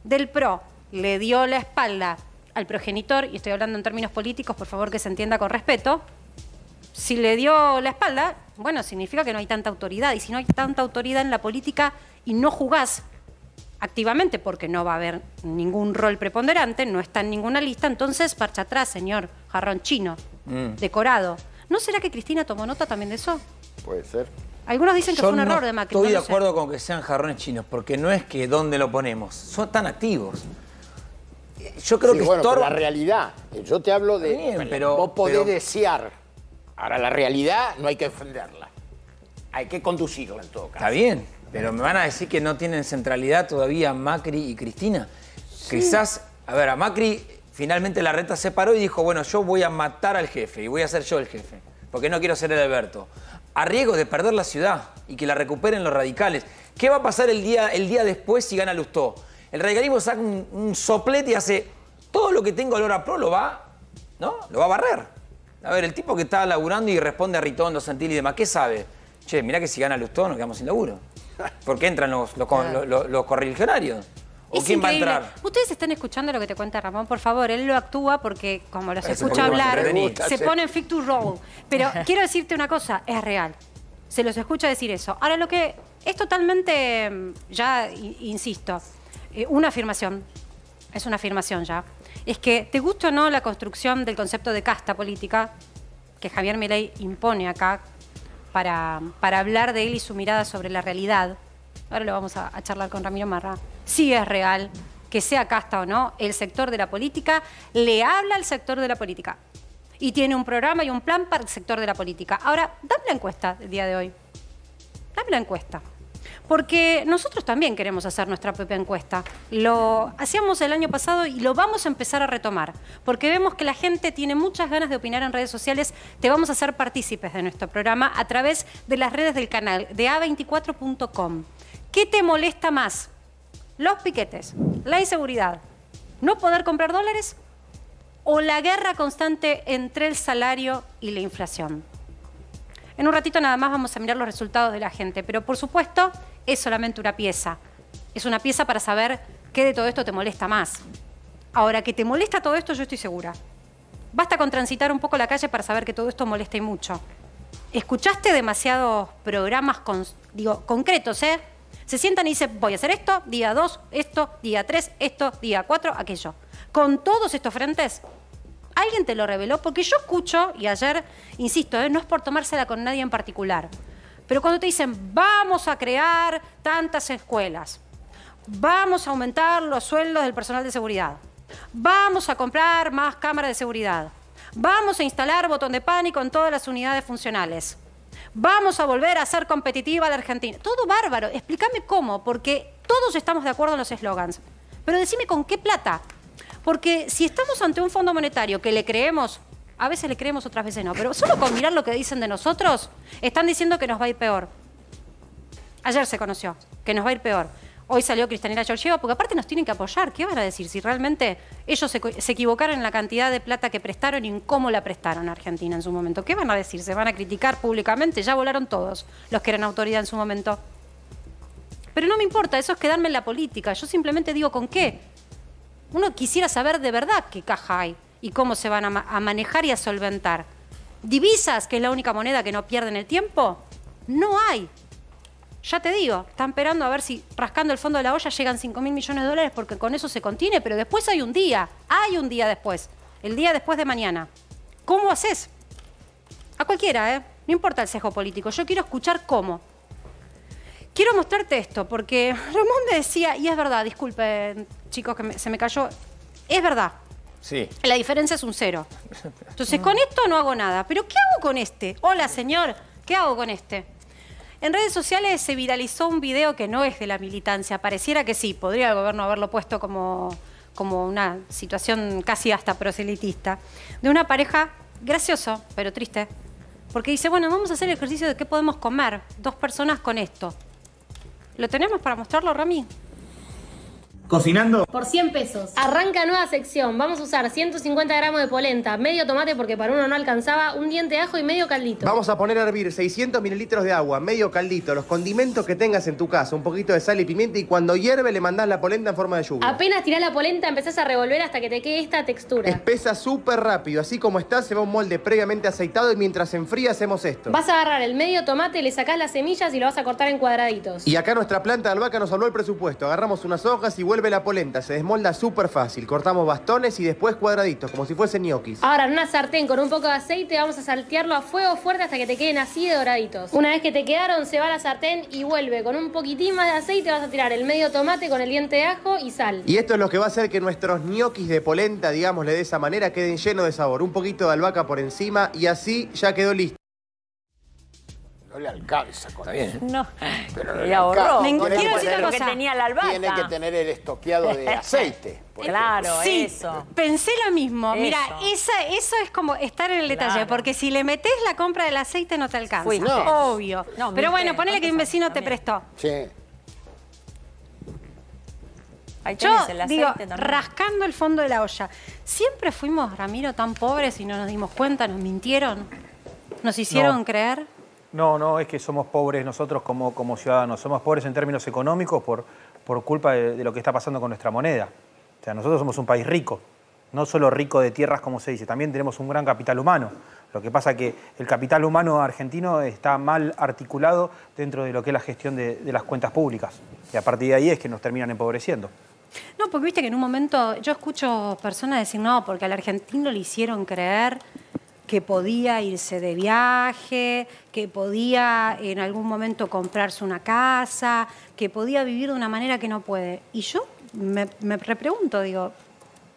Speaker 1: del pro le dio la espalda al progenitor, y estoy hablando en términos políticos, por favor que se entienda con respeto, si le dio la espalda, bueno, significa que no hay tanta autoridad. Y si no hay tanta autoridad en la política y no jugás activamente porque no va a haber ningún rol preponderante, no está en ninguna lista, entonces parcha atrás, señor, jarrón chino, mm. decorado. ¿No será que Cristina tomó nota también de eso? Puede ser. Algunos dicen que fue un error de Macri. Estoy de acuerdo
Speaker 2: con
Speaker 3: que sean jarrones chinos, porque no es que dónde lo ponemos, son tan activos. Yo creo que bueno, la
Speaker 2: realidad. Eh, yo te hablo de. pero, vos podés desear. Ahora, la realidad no hay que defenderla. Hay que conducirla en todo caso.
Speaker 3: Está bien. Pero me van a decir que no tienen centralidad todavía Macri y Cristina. Quizás, a ver, a Macri finalmente la reta se paró y dijo, bueno, yo voy a matar al jefe y voy a ser yo el jefe, porque no quiero ser el Alberto. A riesgo de perder la ciudad y que la recuperen los radicales. ¿Qué va a pasar el día, el día después si gana Lustó? El radicalismo saca un, soplete y hace todo lo que tengo olor a pro lo va, ¿no? Lo va a barrer. A ver, el tipo que está laburando y responde a Ritondo, Santilli y demás, ¿qué sabe? Che, mirá que si gana Lustó nos quedamos sin laburo. ¿Por qué entran los, los, correligionarios. ¿O quién va a entrar?
Speaker 1: Ustedes están escuchando lo que te cuenta Ramón, por favor. Él lo actúa porque, como los escucha hablar, se pone en fit to roll. Pero [LAUGHS] quiero decirte una cosa, es real. Se los escucha decir eso. Ahora, lo que es totalmente, mm, ya insisto, eh, una afirmación, es una afirmación ya, es que te gusta o no la construcción del concepto de casta política que Javier Milei impone acá para, hablar de él y su mirada sobre la realidad. Ahora lo vamos a, charlar con Ramiro Marra. Sí es real, que sea casta o no, el sector de la política le habla al sector de la política. Y tiene un programa y un plan para el sector de la política. Ahora, dame la encuesta el día de hoy. Dame la encuesta porque nosotros también queremos hacer nuestra propia encuesta. Lo hacíamos el año pasado y lo vamos a empezar a retomar, porque vemos que la gente tiene muchas ganas de opinar en redes sociales. Te vamos a hacer partícipes de nuestro programa a través de las redes del canal, de a24.com. ¿Qué te molesta más? Los piquetes, la inseguridad, no poder comprar dólares o la guerra constante entre el salario y la inflación. En un ratito nada más vamos a mirar los resultados de la gente, pero por supuesto es solamente una pieza. Es una pieza para saber qué de todo esto te molesta más. Ahora, que te molesta todo esto, yo estoy segura. Basta con transitar un poco la calle para saber que todo esto molesta y mucho. ¿Escuchaste demasiados programas digo, concretos, eh? Se sientan y dicen, voy a hacer esto, día 2, esto, día 3, esto, día 4, aquello. Con todos estos frentes, alguien te lo reveló, porque yo escucho, y ayer, insisto, ¿eh? no es por tomársela con nadie en particular, pero cuando te dicen, vamos a crear tantas escuelas, vamos a aumentar los sueldos del personal de seguridad, vamos a comprar más cámaras de seguridad, vamos a instalar botón de pánico en todas las unidades funcionales, vamos a volver a ser competitiva la Argentina. Todo bárbaro, explícame cómo, porque todos estamos de acuerdo en los eslogans, pero decime con qué plata. Porque si estamos ante un fondo monetario que le creemos a veces le creemos, otras veces no. Pero solo con mirar lo que dicen de nosotros, están diciendo que nos va a ir peor. Ayer se conoció que nos va a ir peor. Hoy salió Cristianela Georgieva, porque aparte nos tienen que apoyar. ¿Qué van a decir si realmente ellos se, se, equivocaron en la cantidad de plata que prestaron y en cómo la prestaron a Argentina en su momento? ¿Qué van a decir? ¿Se van a criticar públicamente? Ya volaron todos los que eran autoridad en su momento. Pero no me importa, eso es quedarme en la política. Yo simplemente digo con qué. Uno quisiera saber de verdad qué caja hay y cómo se van a, manejar y a solventar. Divisas, que es la única moneda que no pierden el tiempo, no hay. Ya te digo, están esperando a ver si rascando el fondo de la olla llegan 5 mil millones de dólares porque con eso se contiene, pero después hay un día, hay un día después, el día después de mañana. ¿Cómo haces? A cualquiera, ¿eh? No importa el sesgo político, yo quiero escuchar cómo. Quiero mostrarte esto, porque [LAUGHS] Ramón me decía, y es verdad, disculpen chicos que se me cayó, es verdad, la diferencia es un cero. Entonces, con esto no hago nada. ¿Pero qué hago con este? Hola, señor, ¿qué hago con este? En redes sociales se viralizó un video que no es de la militancia. Pareciera que sí, podría el gobierno haberlo puesto como, como una situación casi hasta proselitista. De una pareja, gracioso, pero triste. Porque dice, bueno, vamos a hacer el ejercicio de qué podemos comer. Dos personas con esto. ¿Lo tenemos para mostrarlo, Rami?
Speaker 4: ¿Cocinando? Por
Speaker 1: 100 pesos. Arranca nueva sección. Vamos a usar 150 gramos de polenta, medio tomate porque para uno no alcanzaba, un diente de ajo y medio caldito.
Speaker 5: Vamos a poner a hervir 600 mililitros de agua, medio caldito, los condimentos que tengas en tu casa, un poquito de sal y pimienta y cuando hierve le mandás la polenta en forma de lluvia.
Speaker 1: Apenas tirás la polenta empezás a revolver hasta que te quede esta textura.
Speaker 6: Espesa súper rápido. Así como está, se va un molde previamente aceitado y mientras enfría hacemos esto. Vas
Speaker 1: a agarrar el medio tomate, le sacás las semillas y lo vas a cortar en cuadraditos.
Speaker 6: Y acá nuestra
Speaker 5: planta de albahaca nos salvó el presupuesto. Agarramos unas hojas y vuelve la polenta, se desmolda súper fácil. Cortamos bastones y después cuadraditos, como si fuesen ñoquis.
Speaker 1: Ahora, en una sartén con un poco de aceite vamos a saltearlo a fuego fuerte hasta que te queden así de doraditos. Una vez que te quedaron, se va la sartén y vuelve. Con un poquitín más de aceite vas a tirar el medio tomate con el diente de ajo y sal. Y
Speaker 6: esto es lo que va a hacer que nuestros ñoquis de
Speaker 5: polenta, digámosle de esa manera, queden llenos de sabor. Un poquito de albahaca por encima y así ya quedó listo.
Speaker 2: No le alcanza con bien? ¿eh? No. Pero no ahorró. quiero decir Tiene que tener el estoqueado de [LAUGHS] aceite. claro, eso.
Speaker 1: Pensé lo mismo. Mira, eso es como estar en el detalle, porque si le metes la compra del aceite no te alcanza. Obvio. Pero bueno, ponele que un vecino te prestó. Sí. Yo digo, rascando el fondo de la olla. Siempre fuimos, Ramiro, tan pobres y no nos dimos cuenta, nos mintieron, nos hicieron creer.
Speaker 4: No, no, es que somos pobres nosotros como, como ciudadanos. Somos pobres en términos económicos por, por culpa de, lo que está pasando con nuestra moneda. O sea, nosotros somos un país rico, no solo rico de tierras, como se dice, también tenemos un gran capital humano. Lo que pasa es que el capital humano argentino está mal articulado dentro de lo que es la gestión de, de las cuentas públicas. Y a partir de ahí es que nos terminan empobreciendo.
Speaker 1: No, porque viste que en un momento yo escucho personas decir, no, porque al argentino le hicieron creer que podía irse de viaje, que podía en algún momento comprarse una casa, que podía vivir de una manera que no puede. Y yo me, me repregunto, digo,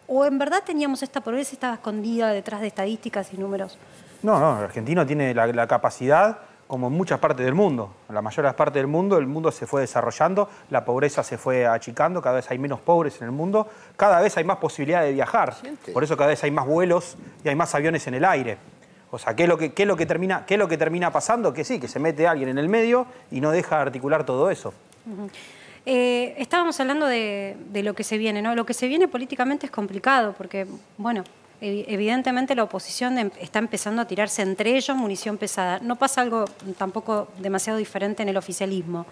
Speaker 1: ¿o en verdad teníamos esta pobreza estaba escondida detrás de estadísticas y números?
Speaker 4: No, no, el argentino tiene la capacidad como en muchas partes del mundo, en la mayor parte del mundo, el mundo se fue desarrollando, la pobreza se fue achicando, cada vez hay menos pobres en el mundo, cada vez hay más posibilidad de viajar, por eso cada vez hay más vuelos y hay más aviones en el aire. O sea, ¿qué es lo que, lo que, termina, qué lo que termina pasando? Que sí, que se mete alguien en el medio y no deja articular todo eso.
Speaker 1: Eh, estábamos hablando de, lo que se viene, ¿no? Lo que se viene políticamente es complicado porque, bueno, evidentemente la oposición em-, está empezando a tirarse entre ellos munición pesada. No pasa algo tampoco demasiado diferente en el oficialismo.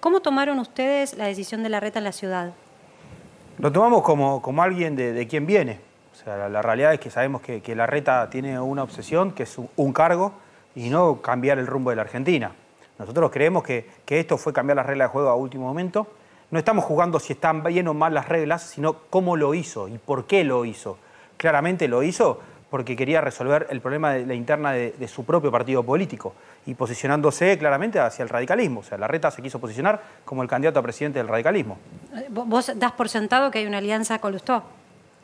Speaker 1: ¿Cómo tomaron ustedes la decisión de la reta en la ciudad?
Speaker 4: Lo tomamos como, alguien de, quien viene. O sea, la, realidad es que sabemos que, que, la reta tiene una obsesión, que es un, cargo, y no cambiar el rumbo de la Argentina. Nosotros creemos que, que esto fue cambiar las reglas de juego a último momento. No estamos jugando si están bien o mal las reglas, sino cómo lo hizo y por qué lo hizo Claramente lo hizo porque quería resolver el problema de la interna de, su propio partido político y posicionándose claramente hacia el radicalismo. O sea, la reta se quiso posicionar como el candidato a presidente del radicalismo.
Speaker 1: Eh, ¿Vos das por sentado que hay una alianza con Lustó?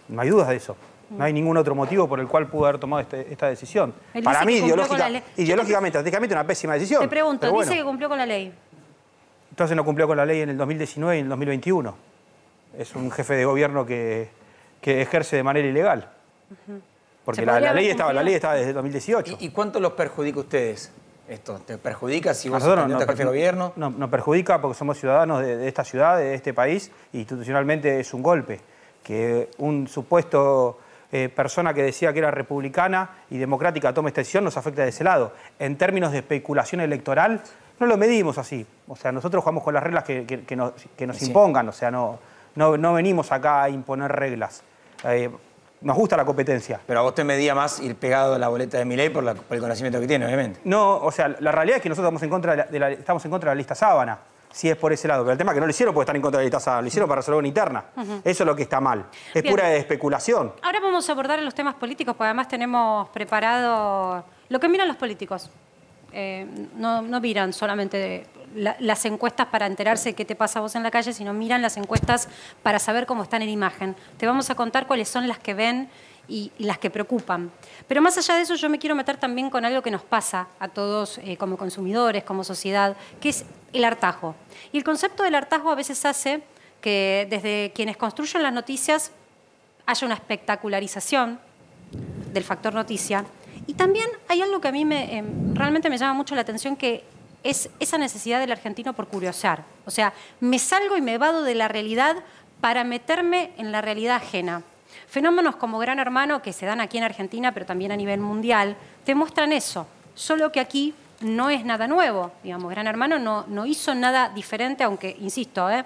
Speaker 4: No hay dudas de eso. No hay mm. ningún otro motivo por el cual pudo haber tomado este, esta decisión. Para mí, ideológica, ideológicamente, estratégicamente, una pésima decisión. Te pregunto, dice que
Speaker 1: cumplió con la ley.
Speaker 4: Entonces no cumplió con la ley en el 2019 y en el 2021. Es un jefe de gobierno que que ejerce de manera ilegal. Porque la, ley estaba, la ley estaba desde
Speaker 3: 2018. ¿Y, cuánto los perjudica a ustedes? Esto, ¿Te perjudica si vos no, no, gobierno?
Speaker 4: No, nos perjudica porque somos ciudadanos de, esta ciudad, de este país, e institucionalmente es un golpe. Que un supuesto eh, persona que decía que era republicana y democrática tome esta decisión nos afecta de ese lado. En términos de especulación electoral, no lo medimos así. O sea, nosotros jugamos con las reglas que, nos, impongan. O sea, no, no, no venimos acá a imponer reglas nos gusta la competencia. Pero a vos te medía más ir pegado a la boleta de mi por, por el conocimiento que tiene, obviamente. No, o sea, la realidad es que nosotros estamos en contra de la, estamos en contra de la lista sábana, si es por ese lado. Pero el tema es que no lo hicieron porque están en contra de la lista sábana, lo hicieron para resolver una interna. Eso es lo que está mal. Es pura especulación.
Speaker 1: Ahora vamos a abordar los temas políticos, porque además tenemos preparado lo que miran los políticos. Eh, no, no miran solamente las encuestas para enterarse qué te pasa a vos en la calle, sino miran las encuestas para saber cómo están en imagen. Te vamos a contar cuáles son las que ven y, las que preocupan. Pero más allá de eso, yo me quiero meter también con algo que nos pasa a todos eh, como consumidores, como sociedad, que es el hartajo Y el concepto del hartajo a veces hace que desde quienes construyen las noticias haya una espectacularización del factor noticia. Y también hay algo que a mí me, em, realmente me llama mucho la atención, que es esa necesidad del argentino por curiosar, O sea, me salgo y me vado de la realidad para meterme en la realidad ajena. Fenómenos como Gran Hermano, que se dan aquí en Argentina, pero también a nivel mundial, te muestran eso. Solo que aquí no es nada nuevo. Digamos, Gran Hermano no, no hizo nada diferente, aunque, insisto, ¿eh?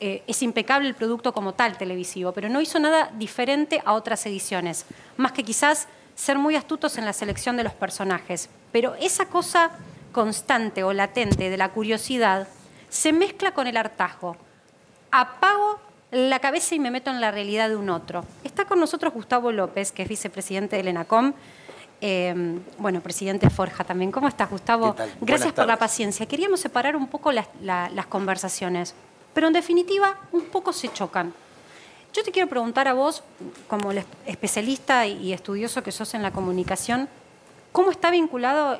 Speaker 1: Eh, es impecable el producto como tal televisivo, pero no hizo nada diferente a otras ediciones. Más que quizás ser muy astutos en la selección de los personajes. Pero esa cosa constante o latente de la curiosidad se mezcla con el hartazgo. Apago la cabeza y me meto en la realidad de un otro. Está con nosotros Gustavo López, que es vicepresidente del ENACOM. Em, bueno, presidente Forja también. ¿Cómo estás, Gustavo? Gracias por la paciencia. Queríamos separar un poco las, las conversaciones, pero en definitiva un poco se chocan. Yo te quiero preguntar a vos, como especialista y estudioso que sos en la comunicación, ¿cómo está vinculado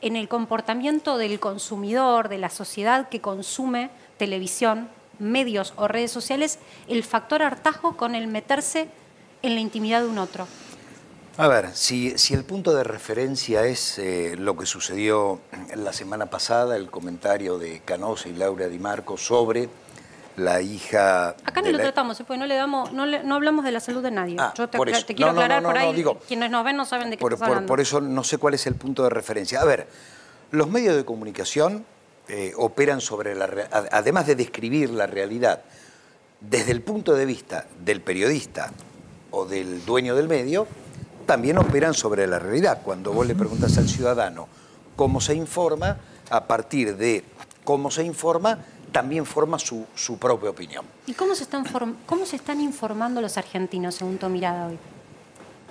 Speaker 1: en el comportamiento del consumidor, de la sociedad que consume televisión, medios o redes sociales, el factor hartazgo con el meterse en la intimidad de un otro?
Speaker 5: A ver, si, el punto de referencia es eh, lo que sucedió la semana pasada, el comentario de Canosa y Laura Di Marco sobre la hija. Acá no lo tratamos,
Speaker 1: ¿eh? no le damos, no, hablamos de la salud de nadie. Ah, Yo te, quiero aclarar por ahí. quienes nos ven no saben de qué por, por, por
Speaker 5: eso no sé cuál es el punto de referencia. A ver, los medios de comunicación eh, operan sobre la además de describir la realidad desde el punto de vista del periodista o del dueño del medio, también operan sobre la realidad. Cuando vos le preguntas al ciudadano cómo se informa, a partir de cómo se informa, también forma su, propia opinión.
Speaker 1: ¿Y cómo se, están cómo se están informando los argentinos según tu mirada hoy?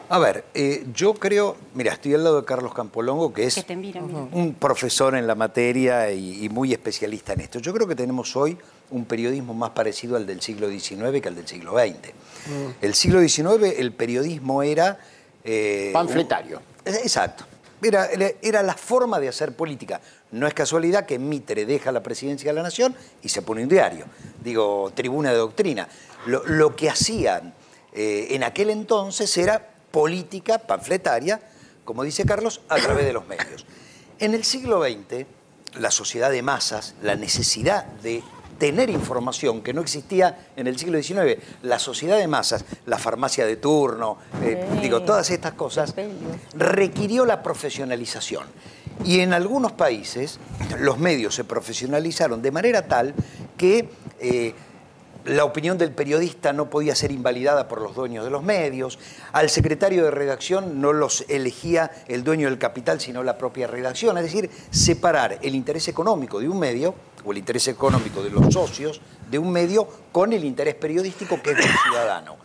Speaker 5: A ver, eh, yo creo, mira, estoy al lado de Carlos Campolongo, que es un profesor en la materia y, muy especialista en esto. Yo creo que tenemos hoy un periodismo más parecido al del siglo XIX que al del siglo XX. Mm. El siglo XIX el periodismo era... Eh, Panfletario. exacto. Era, era, la forma de hacer política. No es casualidad que Mitre deja la presidencia de la Nación y se pone un diario, digo, tribuna de doctrina. Lo, que hacían eh, en aquel entonces era política panfletaria, como dice Carlos, a través de los medios. En el siglo XX, la sociedad de masas, la necesidad de tener información que no existía en el siglo XIX, la sociedad de masas, la farmacia de turno, eh, digo, todas estas cosas, requirió la profesionalización. Y en algunos países los medios se profesionalizaron de manera tal que eh, la opinión del periodista no podía ser invalidada por los dueños de los medios, al secretario de redacción no los elegía el dueño del capital, sino la propia redacción. Es decir, separar el interés económico de un medio, o el interés económico de los socios de un medio, con el interés periodístico que es del ciudadano.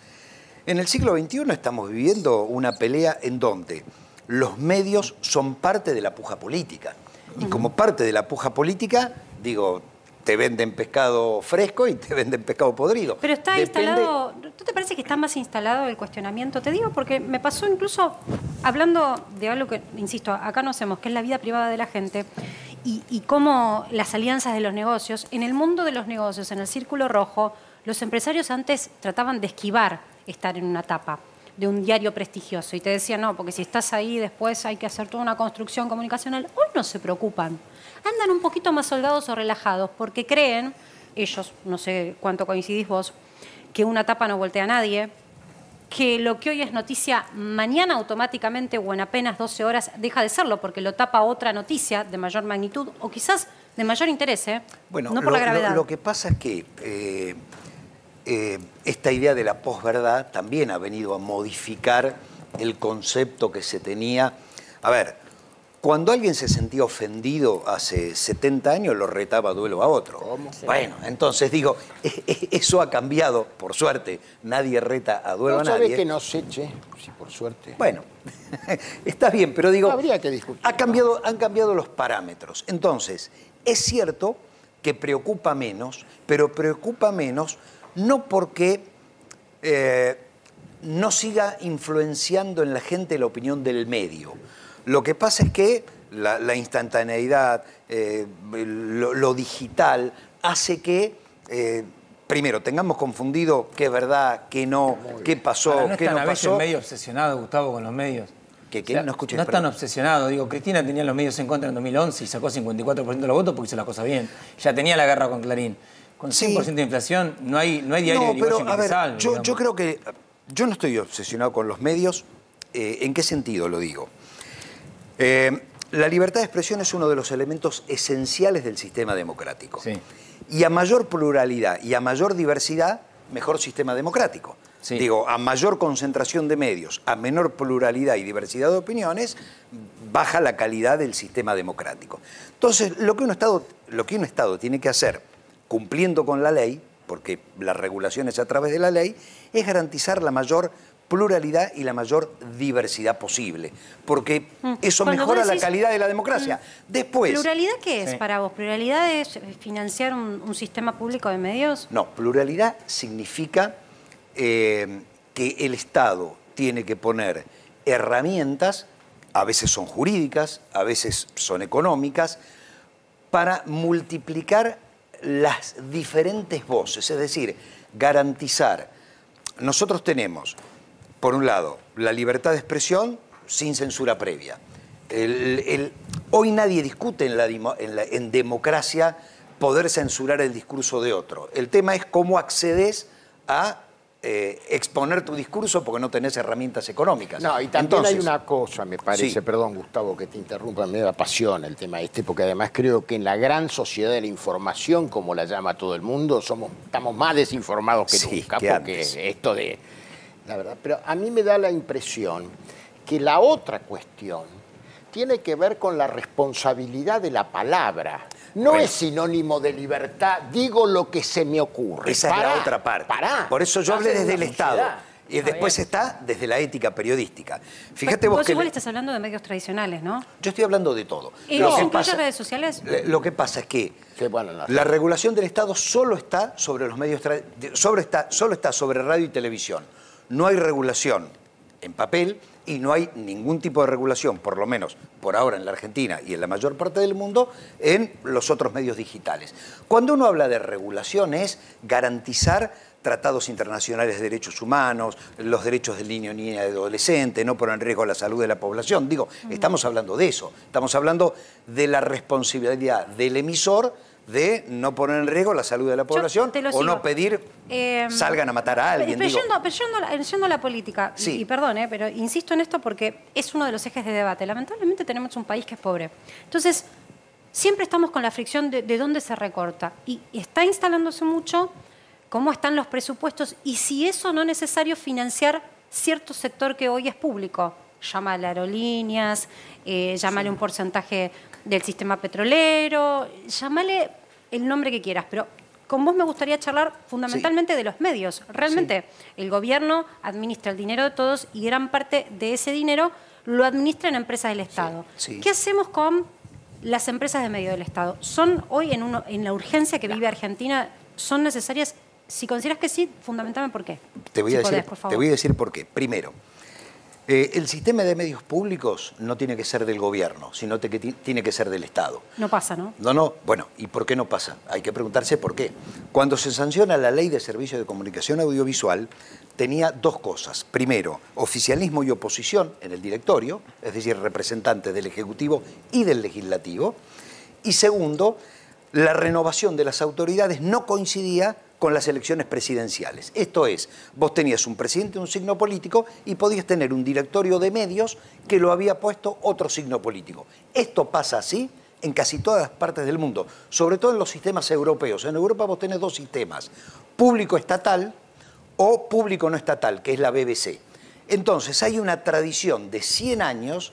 Speaker 5: En el siglo XXI estamos viviendo una pelea en donde los medios son parte de la puja política. Y como parte de la puja política, digo, te venden pescado fresco y te [LAUGHS] venden pescado podrido. Pero está instalado,
Speaker 1: ¿tú te parece que está más instalado el cuestionamiento? Te digo porque me pasó incluso hablando de algo que, insisto, acá no hacemos, que es la vida privada de la gente. Y, y cómo las alianzas de los negocios, en el mundo de los negocios, en el círculo rojo, los empresarios antes trataban de esquivar estar en una tapa de un diario prestigioso. Y te decía, no, porque si estás ahí después hay que hacer toda una construcción comunicacional. Hoy no se preocupan. Andan un poquito más soldados o relajados porque creen, ellos, no sé cuánto coincidís vos, que una tapa no voltea a nadie, que lo que hoy es noticia, mañana automáticamente o en apenas 12 horas deja de serlo porque lo tapa otra noticia de mayor magnitud o quizás de mayor interés, ¿eh? bueno, no por la gravedad. Lo,
Speaker 5: que pasa es que eh, eh, esta idea de la posverdad también ha venido a modificar el concepto que se tenía. A ver, cuando alguien se sentía ofendido hace 70 años, lo retaba a duelo a otro. Bueno, entonces digo, [LAUGHS] e, e, eso ha cambiado, por suerte. Nadie reta a duelo a nadie. sabes que
Speaker 2: nos eche,
Speaker 5: si por suerte. Bueno, [LAUGHS] está bien, pero digo. Habría que discutir. Ha cambiado, han cambiado los parámetros. Entonces, es cierto que preocupa menos, pero preocupa menos no porque eh, no siga influenciando en la gente la opinión del medio. Lo que pasa es que la, instantaneidad, eh, lo, digital, hace que... Eh, primero, tengamos confundido qué es verdad, qué no, qué pasó, qué no pasó. no a medio
Speaker 3: obsesionado, Gustavo, con los medios. Que, que no escuché, No están Digo, Cristina tenía los medios en contra en 2011 y sacó 54% de los votos porque hizo las cosas bien. Ya tenía la guerra con Clarín. Con 100% de inflación no hay, no hay diario no, pero, a ver, yo,
Speaker 5: creo que... Yo no estoy obsesionado con los medios. Eh, ¿En qué sentido lo digo? Eh, la libertad de expresión es uno de los elementos esenciales del sistema democrático. Y a mayor pluralidad y a mayor diversidad, mejor sistema democrático. Digo, a mayor concentración de medios, a menor pluralidad y diversidad de opiniones, baja la calidad del sistema democrático. Entonces, lo que un Estado, lo que un estado tiene que hacer cumpliendo con la ley, porque la regulación es a través de la ley, es garantizar la mayor pluralidad y la mayor diversidad posible, porque mm. eso mejora la calidad de la democracia. Mm, Después... ¿Pluralidad qué es para
Speaker 1: vos? ¿Pluralidad es financiar un, sistema público de medios?
Speaker 5: No, pluralidad significa eh, que el Estado tiene que poner herramientas, a veces son jurídicas, a veces son económicas, para multiplicar las diferentes voces, es decir, garantizar. Nosotros tenemos, por un lado, la libertad de expresión sin censura previa. hoy nadie discute en, democracia poder censurar el discurso de otro. El tema es cómo accedes a eh, exponer tu discurso porque no tenés herramientas económicas. No, y también hay una
Speaker 2: cosa, me parece, perdón Gustavo que te interrumpa, me da pasión el tema este, porque además creo que en la gran sociedad de la información, como la llama todo el mundo, somos, estamos más desinformados que nunca, porque esto de... La verdad, pero a mí me da la impresión que la otra cuestión tiene que ver con la responsabilidad de la palabra no es sinónimo de libertad, digo lo que se me ocurre. Esa es la otra parte. Por eso yo hablé desde el
Speaker 5: Estado. Y después está desde la ética periodística. Fíjate vos, vos igual estás
Speaker 1: hablando de medios tradicionales, ¿no?
Speaker 5: Yo estoy hablando de todo. ¿Y lo que pasa, redes
Speaker 1: sociales? Lo
Speaker 5: que pasa es que la regulación del Estado solo está sobre los medios solo está sobre radio y televisión. No hay regulación en papel y no hay ningún tipo de regulación, por lo menos por ahora en la Argentina y en la mayor parte del mundo, en los otros medios digitales. Cuando uno habla de regulación es garantizar tratados internacionales de derechos humanos, los derechos del niño, niña y adolescente, no poner en riesgo la salud de la población. Digo, estamos hablando de eso, estamos hablando de la responsabilidad del emisor de no poner en riesgo la salud de la población o no pedir
Speaker 1: eh, salgan a
Speaker 5: matar a alguien. Pero, eh,
Speaker 1: Yendo, a la política, y, perdón, eh, pero insisto en esto porque es uno de los ejes de debate. Lamentablemente tenemos un país que es pobre. Entonces, siempre estamos con la fricción de, dónde se recorta. Y está instalándose mucho cómo están los presupuestos y si eso no es necesario financiar cierto sector que hoy es público. Llámale aerolíneas, llámale un porcentaje del sistema petrolero, llámale el nombre que quieras, pero con vos me gustaría charlar fundamentalmente de los medios. Realmente el gobierno administra el dinero de todos y gran parte de ese dinero lo administra en empresas del Estado. ¿Qué hacemos con las empresas de medio del Estado? ¿Son hoy en, uno, en la urgencia que vive Argentina, son necesarias? Si consideras que sí, fundamentalmente por qué. Te voy, a, por te voy a decir
Speaker 5: por qué. Primero, eh, el sistema de medios públicos no tiene que ser del gobierno, sino que tiene que ser del Estado. No pasa, ¿no? No, no. Bueno, ¿y por qué no pasa? Hay que preguntarse por qué. Cuando se sanciona la ley de servicios de comunicación audiovisual, tenía dos cosas. Primero, oficialismo y oposición en el directorio, es decir, representantes del Ejecutivo y del Legislativo. Y segundo, la renovación de las autoridades no coincidía con las elecciones presidenciales. Esto es, vos tenías un presidente un signo político y podías tener un directorio de medios que lo había puesto otro signo político. Esto pasa así en casi todas las partes del mundo, sobre todo en los sistemas europeos. En Europa vos tenés dos sistemas, público estatal o público no estatal, que es la BBC. Entonces hay una tradición de 100 años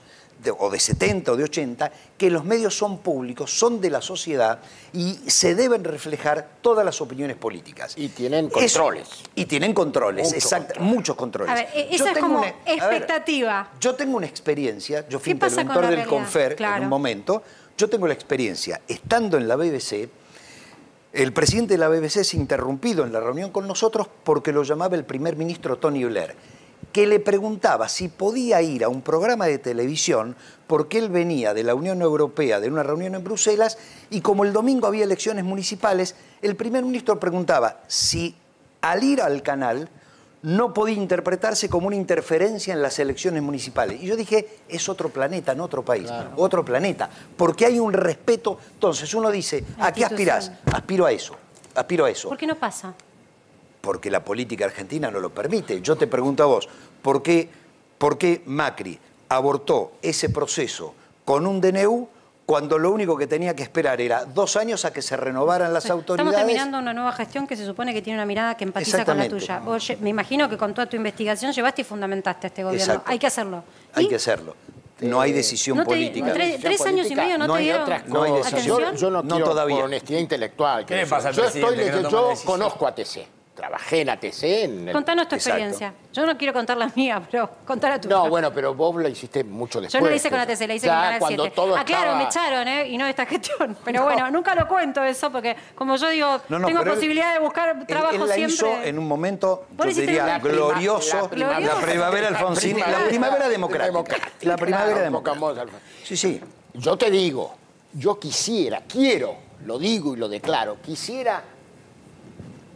Speaker 5: o de 70 o de 80, que los medios son públicos, son de la sociedad y se deben reflejar todas las opiniones políticas. Y tienen controles. y tienen controles, exacto, muchos controles.
Speaker 1: E-, esa es como una, expectativa.
Speaker 5: yo tengo una experiencia, yo fui interventor del CONFER en un momento, yo tengo la experiencia, estando en la BBC, el presidente de la BBC es interrumpido en la reunión con nosotros porque lo llamaba el primer ministro Tony Blair que le preguntaba si podía ir a un programa de televisión porque él venía de la Unión Europea, de una reunión en Bruselas, y como el domingo había elecciones municipales, el primer ministro preguntaba si al ir al canal no podía interpretarse como una interferencia en las elecciones municipales. Y yo dije, es otro planeta, no otro país, otro planeta, porque hay un respeto. Entonces uno dice, ¿a qué aspirás? Aspiro a eso, aspiro a eso. ¿Por qué no pasa? porque la política argentina no lo permite. Yo te pregunto a vos, ¿por qué, por qué Macri abortó ese proceso con un DNU cuando lo único que tenía que esperar era dos años a que se renovaran las autoridades. Estamos terminando
Speaker 1: una nueva gestión que se supone que tiene una mirada que empatiza con la tuya. me imagino que con toda tu investigación llevaste y fundamentaste este gobierno. Hay que hacerlo.
Speaker 5: Hay que hacerlo. No hay eh, decisión política.
Speaker 1: Tres, años y medio no, te
Speaker 5: dieron no hay decisión. Yo, no, quiero, por honestidad
Speaker 2: intelectual. ¿Qué pasa yo, yo conozco a TC trabajé en ATC... Contanos tu experiencia.
Speaker 1: Yo no quiero contar la [LAUGHS] mía, pero contar la tuya. No,
Speaker 2: bueno, pero vos la hiciste mucho después. Yo no la hice con ATC, la hice con Canal 7. Aclaro, me echaron,
Speaker 1: ¿eh? Y no esta [LAUGHS] gestión. Pero bueno, nunca lo cuento eso, porque como yo digo, tengo posibilidad de buscar trabajo él la siempre. hizo
Speaker 5: en un momento, yo diría, glorioso, la, primavera Alfonsín, la primavera
Speaker 2: democrática. La primavera democrática. Sí, sí. Yo te digo, yo quisiera, quiero, lo digo y lo declaro, quisiera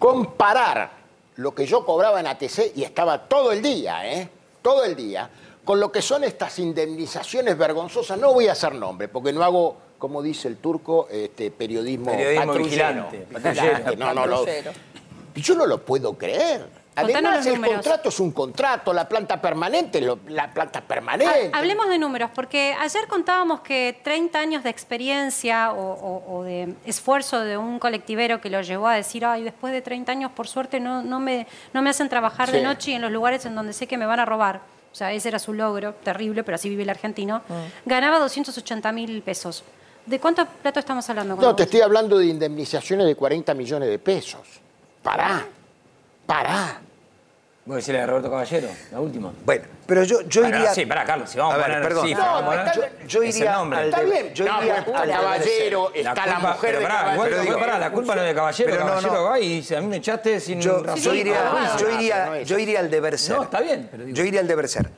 Speaker 2: comparar lo que yo cobraba en ATC y estaba todo el día, ¿eh? Todo el día, con lo que son estas indemnizaciones vergonzosas. No voy a hacer nombre porque no hago como dice el turco, este, periodismo, periodismo No, yo no lo puedo creer. Además, el números. contrato es un contrato, la planta permanente, la planta permanente. hablemos
Speaker 1: de números, porque ayer contábamos que 30 años de experiencia o, de esfuerzo de un colectivero que lo llevó a decir, ay, después de 30 años, por suerte, no, no, me, no me hacen trabajar de noche y en los lugares en donde sé que me van a robar. O sea, ese era su logro, terrible, pero así vive el argentino. Mm. Ganaba 280 mil pesos. ¿De cuánto plato estamos hablando? No, te estoy
Speaker 2: hablando de indemnizaciones de 40 millones de pesos. Pará pará.
Speaker 3: Voy a decirle a Roberto Caballero,
Speaker 2: la última. Bueno,
Speaker 3: pero
Speaker 5: yo, yo iría... Sí, pará, Carlos, si vamos a, poner perdón. Yo, iría Al está bien, yo iría al Caballero,
Speaker 3: está la, mujer de digo, pará, la culpa no es de Caballero, pero Caballero no, va y si a mí me
Speaker 5: echaste sin yo, Yo iría, ah, yo, iría, yo iría al deber ser. No, está bien. yo iría al deber ser.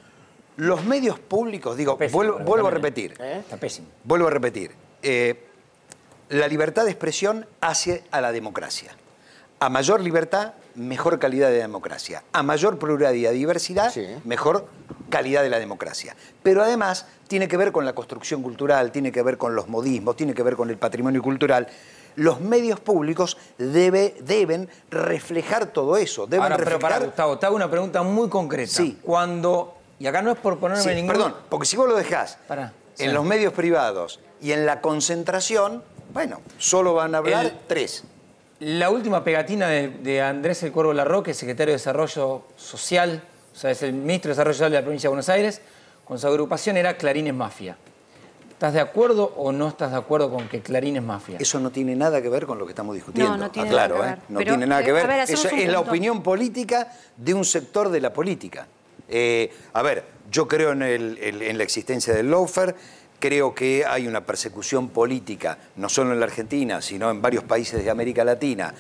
Speaker 5: Los medios públicos, digo, vuelvo, vuelvo a repetir. ¿Eh? Está pésimo. Vuelvo a repetir. Eh, la libertad de expresión hace a la democracia. A mayor libertad, mejor calidad de democracia. A mayor pluralidad y diversidad, mejor calidad de la democracia. Pero además tiene que ver con la construcción cultural, tiene que ver con los modismos, tiene que ver con el patrimonio cultural. Los medios públicos debe, deben reflejar todo eso. Deben pero para
Speaker 3: Gustavo, te hago una pregunta muy concreta. Cuando,
Speaker 5: y acá no es por ponerme ningún... Perdón, porque si vos lo dejás en los medios privados y en la concentración, bueno, solo van a hablar tres.
Speaker 3: La última pegatina de, Andrés El Cuervo Larroque, secretario de Desarrollo Social, o sea, es el ministro de Desarrollo Social de la provincia de Buenos Aires, con su agrupación era Clarines Mafia. ¿Estás de acuerdo o no estás de
Speaker 5: acuerdo con que Clarín es mafia? Eso no tiene nada que ver con lo que estamos discutiendo. No, no tiene ah, nada que ¿eh? ver. No tiene nada que eh, ver. Eso es la opinión política de un sector de la política. Eh, a ver, yo creo en, en la existencia del lawfare creo que hay una persecución política, no solo en la Argentina, sino en varios países de América Latina,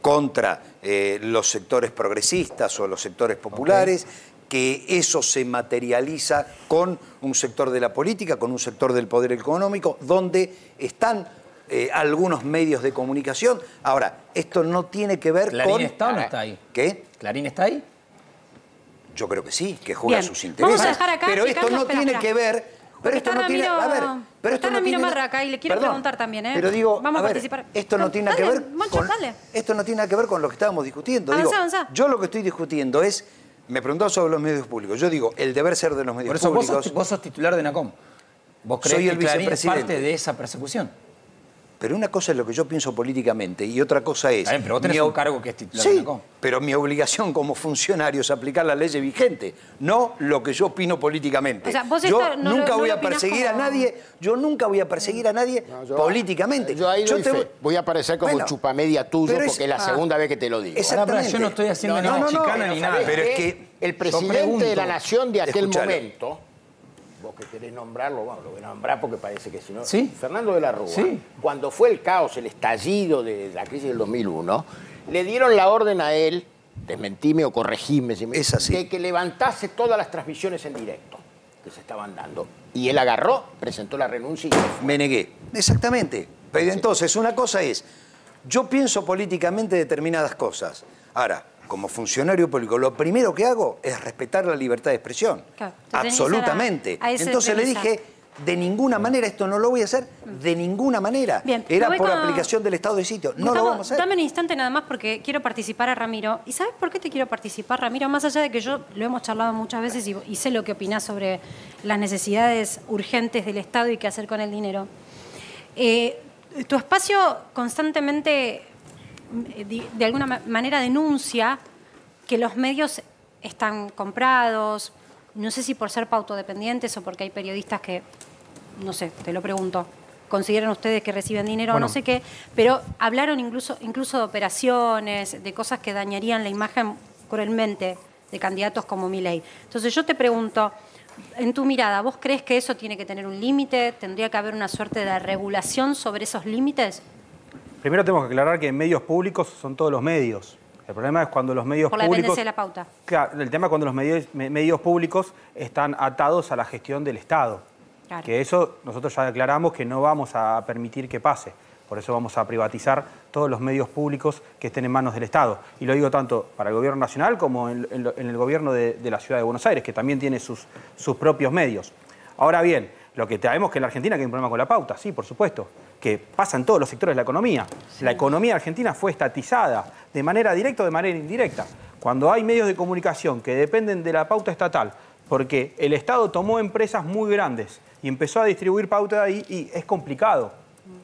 Speaker 5: contra eh, los sectores progresistas o los sectores populares, que eso se materializa con un sector de la política, con un sector del poder económico, donde están eh, algunos medios de comunicación. Ahora, esto no tiene que ver con... ¿Clarín está o no está ahí? ¿Qué? ¿Clarín está ahí? Yo creo que sí, que juega sus
Speaker 3: intereses. Pero esto no tiene que ver pero esto
Speaker 1: no tiene.
Speaker 5: pero
Speaker 3: esto no tiene,
Speaker 1: y le quiero preguntar también, Pero digo,
Speaker 5: Esto no, tiene que
Speaker 1: ver.
Speaker 5: nada que ver con lo que estábamos discutiendo. Yo lo que estoy discutiendo es. Me preguntó sobre los medios públicos. Yo digo, el deber ser de los medios Por públicos. Vos sos, titular de NACOM. ¿Vos crees que parte de esa persecución? Pero una cosa es lo que yo pienso políticamente y otra cosa es... pero vos tenés un cargo que es titular Sí, pero mi obligación como funcionario es aplicar la ley vigente, no lo que yo
Speaker 2: opino políticamente. yo nunca voy a perseguir a
Speaker 5: nadie, yo nunca voy a perseguir a nadie
Speaker 2: políticamente. Yo ahí lo te... voy a parecer como chupamedia tuyo porque es la ah. segunda vez que te lo digo. Exactamente. Yo no estoy haciendo ninguna chicana ni nada. Pero es que... El presidente de la nación de aquel momento que querés nombrarlo, bueno, lo voy a nombrar porque parece que si no... Fernando de la Rúa, cuando fue el caos, el estallido de la crisis del 2001, le dieron la orden a él, desmentime o corregime, De que levantase todas las transmisiones en directo que se estaban dando. Y él agarró, presentó la renuncia y... Me negué.
Speaker 5: Exactamente. Pero entonces, una cosa es, yo pienso políticamente determinadas cosas. Ahora, como funcionario público, lo primero que hago es respetar la libertad de expresión.
Speaker 1: Absolutamente. Entonces le dije,
Speaker 5: de ninguna manera, esto no lo voy a hacer, mm. de ninguna manera. Era por aplicación del estado de sitio, no lo vamos a hacer. Dame
Speaker 1: un instante nada más porque quiero participar a Ramiro. ¿Y sabes por qué te quiero participar, Ramiro? Más allá de que yo lo hemos charlado muchas veces y, sé lo que opinás sobre las necesidades urgentes del Estado y qué hacer con el dinero. Eh, tu espacio constantemente eh, de alguna manera denuncia que los medios están comprados, no sé si por ser pautodependientes o porque hay periodistas que, no sé, te lo pregunto, consideran ustedes que reciben dinero o no sé qué, pero hablaron incluso, incluso de operaciones, de cosas que dañarían la imagen cruelmente de candidatos como Milei. Entonces yo te pregunto, en tu mirada, ¿vos crees que eso tiene que tener un límite? ¿Tendría que haber una suerte de regulación sobre esos límites?
Speaker 4: Primero tenemos que aclarar que medios públicos son todos los medios. El problema es cuando los medios Por la públicos. de la pauta. Claro, el tema es cuando los medios, medios, públicos están atados a la gestión del Estado. Que eso nosotros ya declaramos que no vamos a permitir que pase. Por eso vamos a privatizar todos los medios públicos que estén en manos del Estado. Y lo digo tanto para el gobierno nacional como en, el gobierno de, la ciudad de Buenos Aires, que también tiene sus, sus propios medios. Ahora bien, lo que sabemos que en la Argentina que hay un problema con la pauta, sí, por supuesto, que pasa en todos los sectores de la economía. La economía argentina fue estatizada de manera directa o de manera indirecta. Cuando hay medios de comunicación que dependen de la pauta estatal, porque el Estado tomó empresas muy grandes y empezó a distribuir pauta ahí y es complicado.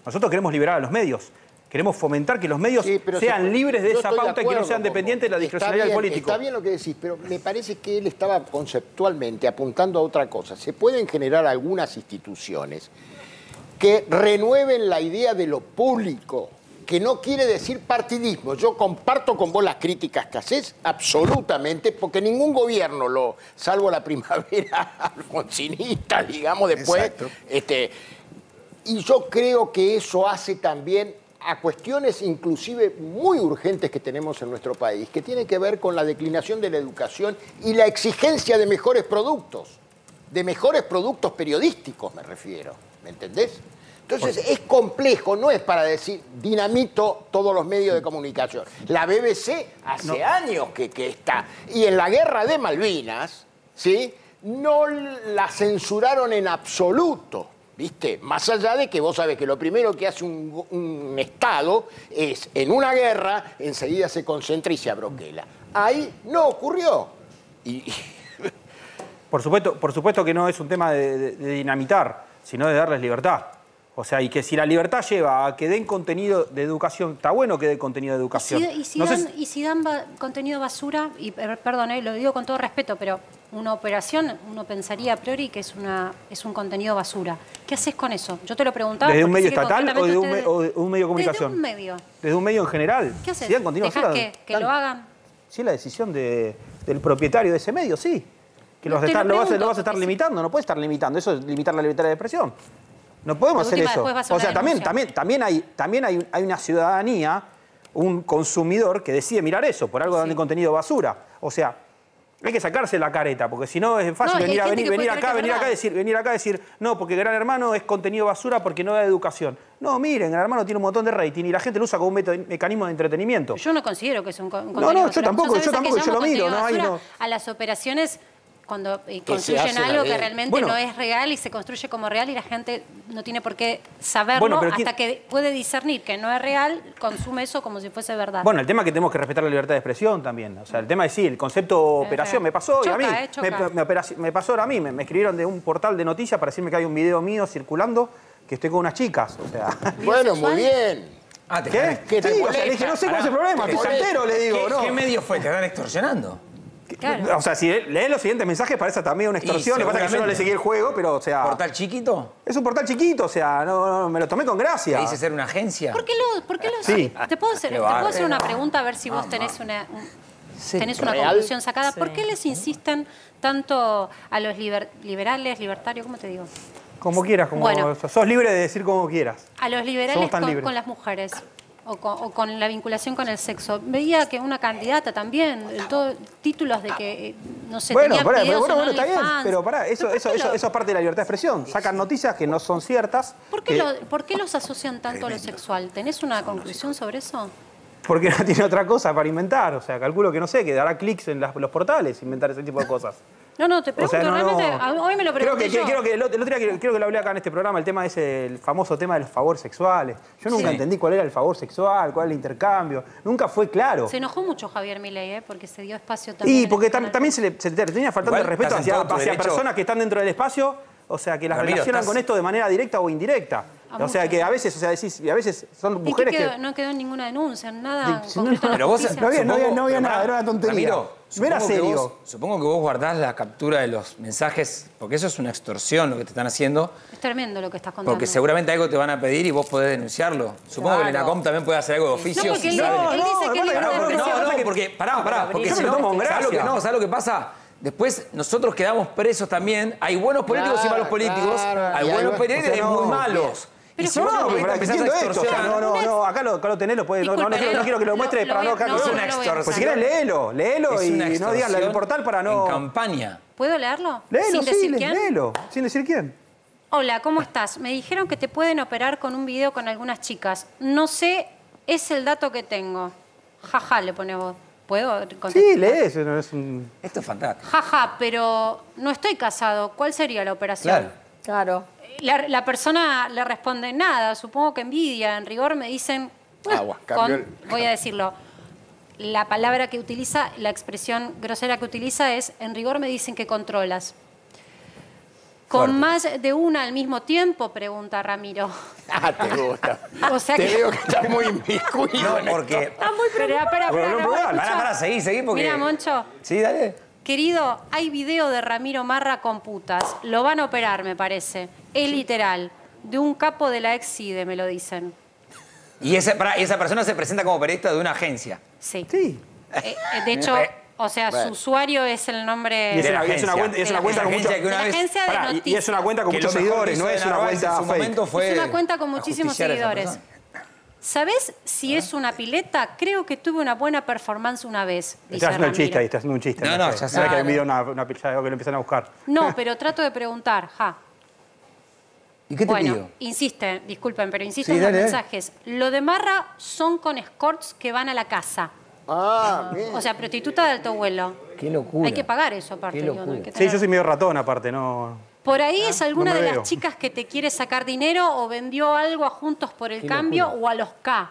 Speaker 4: Nosotros queremos liberar a los medios Queremos fomentar que los medios sean libres de esa pauta y que no sean dependientes de la discrecionalidad del Está
Speaker 2: bien lo que decís, pero me parece que él estaba conceptualmente apuntando a otra cosa. Se pueden generar algunas instituciones que renueven la idea de lo público, que no quiere decir partidismo. Yo comparto con vos las críticas que haces, absolutamente, porque ningún gobierno, lo, salvo la primavera [LAUGHS] alfonsinista, digamos, después, este, y yo creo que eso hace también a cuestiones inclusive muy urgentes que tenemos en nuestro país, que tienen que ver con la declinación de la educación y la exigencia de mejores productos, de mejores productos periodísticos me refiero, ¿me entendés? Entonces es complejo, no es para decir dinamito todos los medios de comunicación. La BBC hace años que, que está. Y en la guerra de Malvinas, ¿sí? No la censuraron en absoluto ¿viste? Más allá de que vos sabés que lo primero que hace un, Estado es, en una guerra, enseguida se concentra y se abroquela. Ahí no ocurrió.
Speaker 4: Y... Por, supuesto, por supuesto que no es un tema de dinamitar, sino de darles libertad. O sea, y que si la libertad lleva a que den contenido de educación, está bueno que den contenido de educación. Y si,
Speaker 1: dan, contenido basura, y eh, perdón, eh, lo digo con todo respeto, pero una operación, uno pensaría a priori que es, una, es un contenido basura. ¿Qué haces con eso? Yo te lo preguntaba. ¿Desde un medio estatal o de
Speaker 4: un, medio de comunicación? Desde un medio. ¿Desde un medio en general? ¿Qué haces? Si dan
Speaker 1: que, lo hagan?
Speaker 4: Sí, la decisión del propietario de ese medio, sí.
Speaker 1: Que los lo, vas, lo vas a estar limitando,
Speaker 4: no puedes estar limitando. Eso es limitar la libertad de expresión. No podemos hacer eso. O sea, también, también, también, hay, también hay, una ciudadanía, un consumidor que decide mirar eso, por algo de contenido basura. O sea, hay que sacarse la careta, porque si no es fácil venir, a, venir, venir acá, venir acá, decir, venir acá decir, no, porque Gran Hermano es contenido basura porque no da educación. No, miren, Gran Hermano tiene un montón de rating y la gente lo usa como un mecanismo de entretenimiento.
Speaker 1: Yo no considero que es un, contenido No, no, yo tampoco, yo tampoco, lo miro. No, hay, A las operaciones cuando eh, construyen algo que realmente no es real y se construye como real y la gente no tiene por qué saberlo hasta que puede discernir que no es real, consume eso como si fuese verdad. Bueno,
Speaker 4: el tema es que tenemos que respetar la libertad de expresión también. O sea, el tema es sí, el concepto operación. Me pasó a mí. Eh, me, pasó ahora a mí. Me, escribieron de un portal de noticias para decirme que hay un video mío circulando que estoy con unas chicas. [LAUGHS] Bueno, muy bien.
Speaker 2: Ah, ¿Qué? le
Speaker 4: dije, no sé cuál es el problema, ¿Qué, no. medio fue? ¿Te están extorsionando? O sea, si lees los siguientes mensajes, parece también una extorsión. Lo que pasa es que yo no le seguí el juego, pero, o sea. ¿Portal chiquito? Es un portal chiquito, o sea, no, me lo tomé con gracia. dice ser una agencia? ¿Por
Speaker 1: qué lo.? Por sí. ¿Te puedo hacer, una pregunta a ver si vos tenés una.
Speaker 4: tenés una conclusión sacada. ¿Por qué
Speaker 1: les insisten tanto a los liberales, libertarios, cómo te digo?
Speaker 4: Como quieras, como bueno, sos libre de decir como quieras.
Speaker 1: A los liberales con las mujeres o con, la vinculación con el sexo. Veía que una candidata también, todo, títulos de que eh, no sé, bueno, pero bueno, bueno, está bien, pero
Speaker 4: pará, eso, eso, eso, es parte de la libertad de expresión. Sacan noticias que no son ciertas. ¿Por qué,
Speaker 1: eh, los asocian tanto a lo sexual? ¿Tenés una conclusión sobre eso?
Speaker 4: Porque [LAUGHS] no tiene otra cosa para inventar, o sea, calculo que no sé, que dará clics en los portales inventar ese tipo de cosas.
Speaker 1: No, no, te pregunto, realmente, hoy me lo pregunté yo. Creo que el
Speaker 4: otro día que lo hablé acá en este programa, el tema ese, el famoso tema de los favores sexuales. Yo nunca entendí cuál era el favor sexual, cuál era el intercambio, nunca fue claro. Se
Speaker 1: enojó mucho Javier Milei, ¿eh? porque se dio espacio también. Y porque
Speaker 4: también se le, tenía faltando el respeto hacia, personas que están dentro del espacio, o sea, que las relacionan con esto de manera directa o indirecta. o sea, que a veces, o sea, decís, a veces son mujeres ¿Y que...
Speaker 1: No quedó ninguna denuncia, nada. pero vos, no había,
Speaker 3: nada, era una tontería supongo que vos guardás la captura de los mensajes, porque eso es una extorsión lo que te están haciendo.
Speaker 1: Es tremendo lo que estás contando. Porque
Speaker 3: seguramente algo te van a pedir y vos podés denunciarlo. Supongo que el ENACOM también puede hacer algo de oficio. No, no, no, no No, no, porque, pará, pará, porque si no, no, ¿sabes lo que pasa? Después nosotros quedamos presos también. Hay buenos políticos y malos políticos. hay buenos no y muy malos no,
Speaker 4: no, no, acá lo, acá lo tenés, lo puedes. No, quiero, que lo muestre para no es una extorsión. Pues si querés, léelo, léelo y no digas el portal para no. En campaña.
Speaker 1: ¿Puedo leerlo? Léelo, sin decir quién. Léelo,
Speaker 4: sin decir quién.
Speaker 1: Hola, ¿cómo estás? Me dijeron que te pueden operar con un video con algunas chicas. No sé, es el dato que tengo. Jaja, le pone vos. ¿Puedo Sí, lees.
Speaker 4: No es Esto es fantástico.
Speaker 1: Jaja, pero no estoy casado. ¿Cuál sería la operación? Claro. Claro la, persona le responde nada, supongo que envidia, en rigor me dicen, Agua, voy a [LAUGHS] decirlo, la palabra que utiliza, la expresión grosera que utiliza es, en rigor me dicen que controlas. Con más de una al mismo tiempo, pregunta Ramiro. [LAUGHS]
Speaker 2: Ah, te gusta.
Speaker 1: [LAUGHS] o te veo que
Speaker 2: estás muy inmiscuido. No, porque. Está
Speaker 1: muy preocupado. Pero, no, para, para, seguir seguir Mira, Moncho. Sí, dale. Querido, hay video de Ramiro Marra con putas. Lo van a operar, me parece. Es literal. De un capo de la exide, me lo dicen.
Speaker 3: Y esa, persona se presenta como periodista de una agencia.
Speaker 1: Sí. Sí. Eh, eh, de hecho, eh, o sea, su usuario es el nombre... Y de la Y es
Speaker 4: una cuenta con muchos seguidores, no Es una
Speaker 1: cuenta con muchísimos seguidores. ¿Sabes si es una pileta? Creo que tuve una buena performance una vez. Estás haciendo un chiste ahí, estás
Speaker 4: haciendo un chiste. No, no, ya sabes que hay una, una pileta que lo empiezan a buscar.
Speaker 1: No, [LAUGHS] pero trato de preguntar, ja. ¿Y qué te bueno, insiste, disculpen, pero insiste en los mensajes. Lo de Marra son con escorts que van a la casa. Ah, ah, bien. O sea, prostituta de alto vuelo.
Speaker 4: Qué locura. Hay que pagar
Speaker 1: eso aparte. Yo, no sí, yo
Speaker 4: soy medio ratón aparte, no...
Speaker 1: Por ahí ah, es alguna de las chicas que te quiere sacar dinero o vendió algo a Juntos por el Cambio o a los K.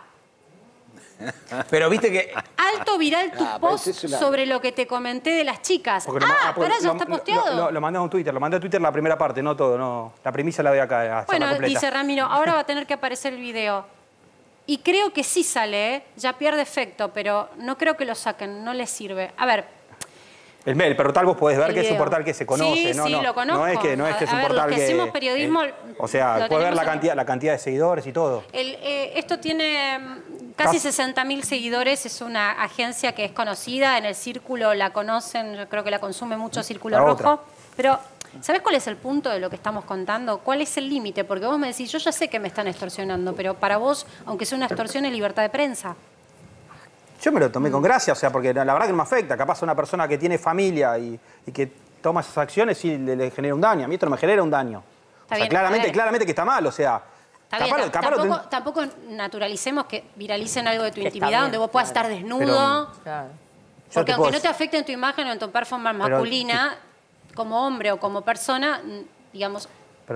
Speaker 3: [LAUGHS] Pero viste que.
Speaker 1: Alto viral tu ah, post sobre lo que te comenté de las chicas. ah, ah pero está posteado. Lo,
Speaker 4: lo, a Twitter, lo mandé a Twitter la primera parte, no todo, no. La premisa la doy acá. Eh, bueno, dice
Speaker 1: Ramiro, [LAUGHS] ahora va a tener que aparecer el video. Y creo que sí sale, ¿eh? ya pierde efecto, pero no creo que lo saquen, no les sirve. A ver,
Speaker 4: el, pero tal vos podés ver que es un portal que se conoce, sí, ¿no? Sí, lo conozco. No es que, no es, que es un portal que, hacemos periodismo... o sea, puedes ver la cantidad, la cantidad de seguidores y todo.
Speaker 1: Eh, esto tiene mm, casi 60.000 seguidores, es una agencia que es conocida, en el círculo la conocen, yo creo que la consume mucho Círculo Rojo. Pero ¿sabés cuál es el punto de lo que estamos contando? ¿Cuál es el límite? Porque vos me decís, yo ya sé que me están extorsionando, pero para vos, aunque sea una extorsión, es libertad de prensa.
Speaker 4: Yo me lo tomé con mm. gracia, o sea, porque la verdad que no me afecta. Capaz una persona que tiene familia y, que toma esas acciones sí le, genera un daño. A mí esto no me genera un daño.
Speaker 1: claramente, claramente
Speaker 4: que está mal, o sea.
Speaker 1: tampoco, naturalicemos que viralicen algo de tu intimidad donde vos puedas estar desnudo. Porque aunque no te afecte en tu imagen o en tu performance masculina, como hombre o como persona, digamos,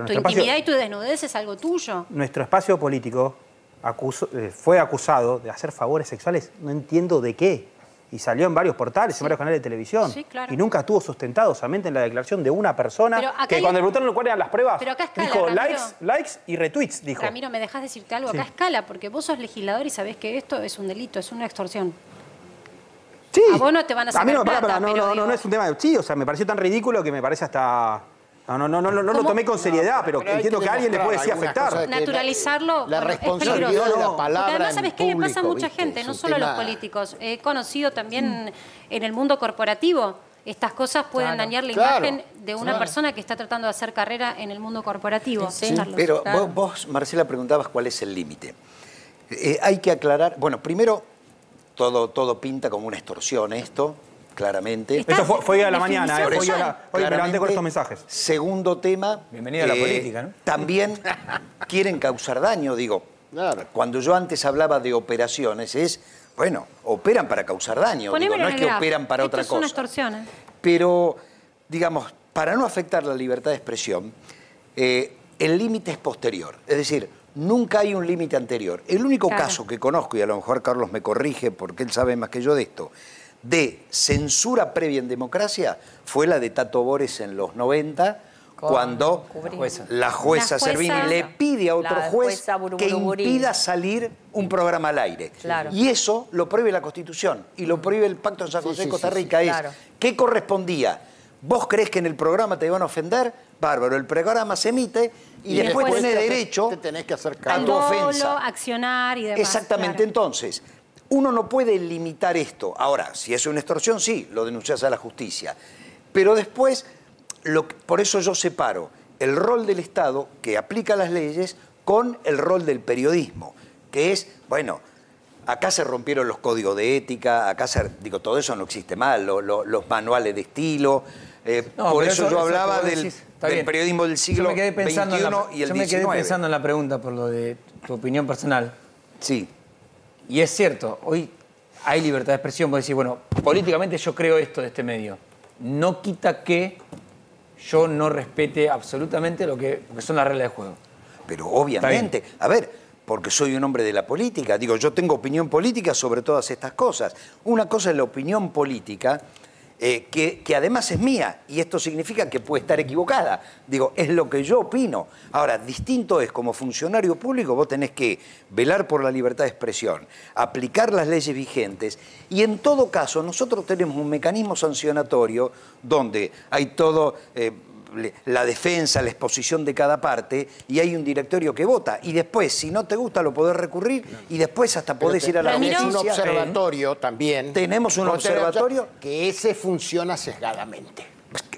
Speaker 1: tu intimidad y tu desnudez es algo tuyo.
Speaker 4: Nuestro espacio político eh, fue acusado de hacer favores sexuales, no entiendo de qué. Y salió en varios portales, en varios canales de televisión. Y nunca estuvo sustentado solamente en la declaración de una persona que cuando le preguntaron cuáles eran las pruebas, dijo likes, likes y retweets, dijo. Ramiro,
Speaker 1: me dejas decirte algo, a acá escala, porque vos sos legislador y sabés que esto es un delito, es una extorsión. Sí. A vos no te van a sacar a no, pero
Speaker 4: no, es un tema de... Sí, o sea, me pareció tan ridículo que me parece hasta... No, no, no, no, lo tomé con seriedad, pero, entiendo que, a alguien le puede afectar. Naturalizarlo
Speaker 1: la responsabilidad de la palabra. además, ¿sabes qué le pasa a mucha gente? No solo a los políticos. He conocido también mm. en el mundo corporativo. Estas cosas pueden dañar la imagen de una persona que está tratando de hacer carrera en el mundo corporativo. pero
Speaker 5: vos, Marcela, preguntabas cuál es el límite. Eh, hay que aclarar, bueno, primero, todo, todo pinta como una extorsión esto, claramente. Esto fue, hoy a la mañana, eh, hoy, con
Speaker 4: estos mensajes. Segundo tema. Bienvenido a la eh, política,
Speaker 5: ¿no? También [LAUGHS] quieren causar daño, digo. Cuando yo antes hablaba de operaciones, es, bueno, operan para causar daño, digo, no es que operan para Esto otra es cosa. Una extorsión, eh. Pero, digamos, para no afectar la libertad de expresión, el límite es posterior. Es decir, nunca hay un límite anterior. El único caso que conozco, y a lo mejor Carlos me corrige porque él sabe más que yo de esto, de censura previa en democracia fue la de Tato Bores en los 90,
Speaker 1: cuando la jueza. Servini le pide a otro juez que impida
Speaker 5: salir un programa al aire. Y eso lo prohíbe la Constitución y lo prohíbe el Pacto de San José de Costa Rica. ¿Qué correspondía? ¿Vos crees que en el programa te iban a ofender? Bárbaro, el programa se emite y, después, tenés derecho a tu ofensa.
Speaker 1: accionar Exactamente,
Speaker 5: entonces uno no puede limitar esto. Ahora, si es una extorsión, sí, lo denuncias a la justicia. Pero después, por eso yo separo el rol del Estado, que aplica las leyes, con el rol del periodismo, que es, bueno, acá se rompieron los códigos de ética, acá se, digo, todo eso no existe mal, los manuales de estilo. Eh, por eso, yo hablaba del, periodismo del siglo XXI y el Yo me quedé pensando
Speaker 3: en la pregunta por lo de tu opinión personal. Sí. Y es cierto, hoy hay libertad de expresión, vos decir, bueno, políticamente yo creo esto de este medio. No quita que yo no respete absolutamente lo que, son las reglas de juego.
Speaker 5: Pero obviamente, a ver, porque soy un hombre de la política, digo, yo tengo opinión política sobre todas estas cosas. Una cosa es la opinión política eh, que, además es mía, y esto significa que puede estar equivocada. Digo, es lo que yo opino. Ahora, distinto es, como funcionario público, vos tenés que velar por la libertad de expresión, aplicar las leyes vigentes, y en todo caso, nosotros tenemos un mecanismo sancionatorio donde hay todo... Eh, la defensa, la exposición de cada parte, y hay un directorio que vota. Y después, si no te gusta, lo podés recurrir y después hasta podés ir a la Tenemos un observatorio
Speaker 2: también. Tenemos un observatorio. Que ese funciona sesgadamente.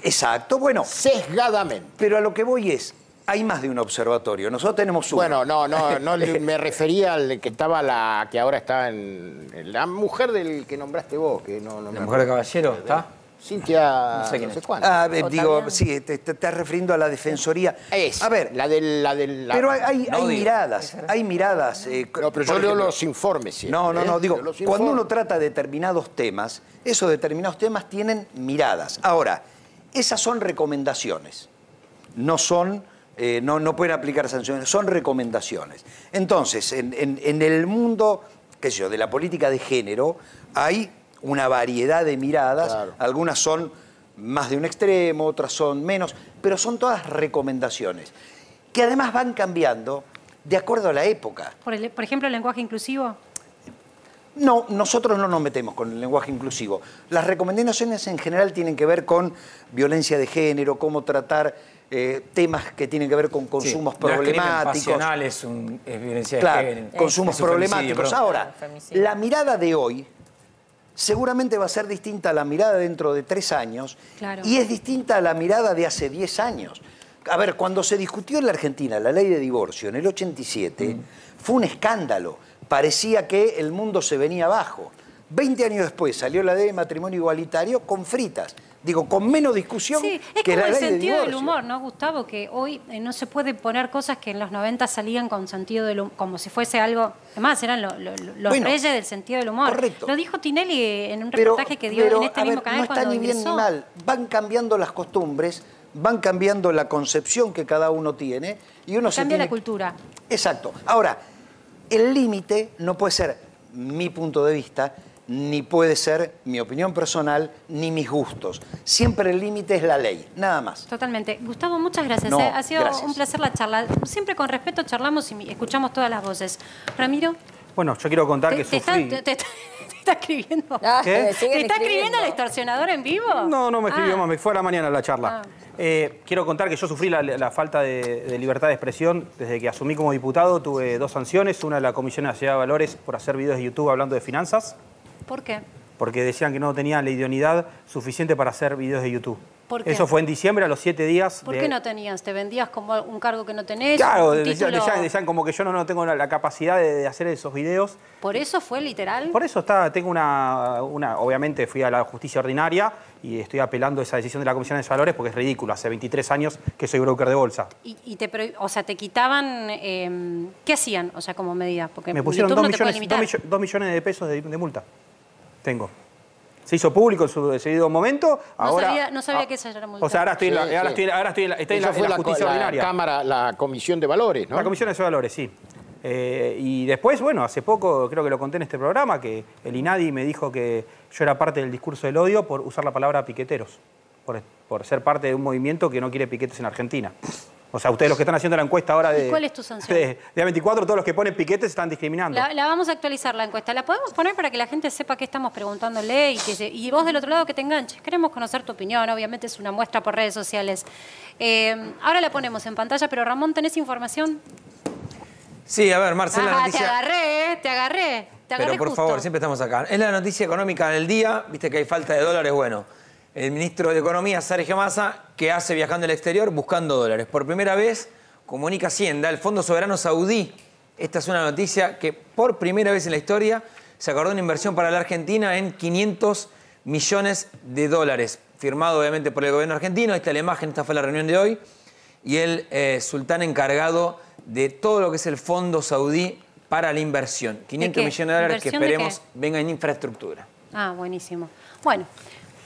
Speaker 2: Exacto, bueno. Sesgadamente. Pero
Speaker 5: a lo que voy es, hay más de un observatorio. Nosotros
Speaker 2: tenemos uno. Bueno, no, no, [LAUGHS] no me refería al que estaba la que ahora está en la mujer del que nombraste vos, que no, la mujer de caballero, ¿está? Cintia, no sé, No sé ah, eh, digo, sí, te, estás
Speaker 5: refiriendo a la defensoría. Es, a ver, la de la... Pero hay, miradas, hay miradas. Eh, no, pero yo leo los informes No, no, no, ¿eh? digo, cuando uno trata determinados temas, esos determinados temas tienen miradas. Ahora, esas son recomendaciones, no son... no, no pueden aplicar sanciones, son recomendaciones. Entonces, en, en el mundo, qué sé yo, de la política de género, hay una variedad de miradas. Algunas son más de un extremo, otras son menos, pero son todas recomendaciones, que además van cambiando de acuerdo a la época.
Speaker 1: Por, ejemplo, el lenguaje inclusivo.
Speaker 5: No, nosotros no nos metemos con el lenguaje inclusivo. Las recomendaciones en general tienen que ver con violencia de género, cómo tratar eh, temas que tienen que ver con consumos problemáticos.
Speaker 3: es, es violencia de
Speaker 5: género. Consumos problemáticos. Ahora, la mirada de hoy, seguramente va a ser distinta la mirada dentro de tres años y es distinta a la mirada de hace diez años. A ver, cuando se discutió en la Argentina la ley de divorcio en el 87, mm. fue un escándalo. Parecía que el mundo se venía abajo. Veinte años después salió la ley de matrimonio igualitario con fritas. Digo, con menos discusión sí, es que como el sentido del
Speaker 1: humor, ¿no, Gustavo? Que hoy eh, no se puede poner cosas que en los 90 salían con sentido del humor, como si fuese algo... Además, eran los reyes del sentido del humor. Correcto. Lo dijo Tinelli en un reportaje que dio en este mismo canal. No está ni bien ni mal.
Speaker 5: Van cambiando las costumbres, van cambiando la concepción que cada uno tiene. y uno se Cambia la cultura. Exacto. Ahora, el límite no puede ser mi punto de vista ni puede ser mi opinión personal, ni mis gustos. Siempre el límite es la ley, nada más.
Speaker 1: Totalmente. Gustavo, muchas gracias. ¿eh? ha sido un placer la charla. Siempre con respeto charlamos y escuchamos todas las voces. Ramiro.
Speaker 4: Bueno, yo quiero contar que sufrí... [LAUGHS]
Speaker 1: Te está, escribiendo. Ah, eh, ¿Te está escribiendo el extorsionador en vivo? No, no me escribió más, ah.
Speaker 4: me fue a la mañana la charla. Ah. Eh, quiero contar que yo sufrí la, falta de, libertad de expresión desde que asumí como diputado. Tuve dos sanciones, una de la Comisión de ciudad de Valores por hacer videos de YouTube hablando de finanzas, ¿Por qué? Porque decían que no tenían la idoneidad suficiente para hacer videos de YouTube. ¿Por qué? Eso fue en diciembre, a los siete días. ¿Por qué no
Speaker 1: tenías? ¿Te vendías como un cargo que no tenés? Claro, decían,
Speaker 4: como que yo no, tengo la, capacidad de, hacer esos videos.
Speaker 1: ¿Por eso fue literal? Por
Speaker 4: eso está, tengo una, una, Obviamente fui a la justicia ordinaria y estoy apelando esa decisión de la Comisión de Valores porque es ridículo. Hace 23 años que soy broker de bolsa.
Speaker 1: ¿Y, te, o sea, te quitaban. Em, ¿Qué hacían? O sea, como medida. Porque me pusieron dos millones,
Speaker 4: millones, de pesos de multa. Tengo. Se hizo público en su decidido momento.
Speaker 2: Ahora, no sabía,
Speaker 1: no ah, sabía que esa era O sea, ahora
Speaker 2: estoy, la, ahora ahora estoy
Speaker 4: Cámara, la Comisión de Valores, ¿no? La Comisión de Valores, sí. Eh, y después, bueno, hace poco creo que lo conté en este programa, que el INADI me dijo que yo era parte del discurso del odio por usar la palabra piqueteros, por, por ser parte de un movimiento que no quiere piquetes en Argentina. O sea, ustedes los que están haciendo la encuesta ahora de... ¿Cuál es tu sanción? De, 24 todos los que ponen piquetes están discriminando.
Speaker 1: La, vamos a actualizar la encuesta. La podemos poner para que la gente sepa qué estamos preguntándole y, y vos del otro lado que te enganches. Queremos conocer tu opinión, obviamente es una muestra por redes sociales. Eh, ahora la ponemos en pantalla, pero Ramón, ¿tenés información?
Speaker 3: Sí, a ver, Marcela. Ah, Te eh,
Speaker 1: agarré, te agarré. Te Pero por favor,
Speaker 3: siempre estamos acá. Es la noticia económica del día, viste que hay falta de dólares, bueno el ministro de Economía, Sergio Massa, que hace viajando al exterior buscando dólares. Por primera vez, comunica Hacienda, el Fondo Soberano Saudí. Esta es una noticia que por primera vez en la historia se acordó una inversión para la Argentina en 500 millones de dólares, firmado obviamente por el gobierno argentino. Esta es la imagen, esta fue la reunión de hoy. Y el eh, sultán encargado de todo lo que es el Fondo Saudí para la inversión. 500 millones de dólares que esperemos venga, en infraestructura.
Speaker 1: Ah, buenísimo. Bueno.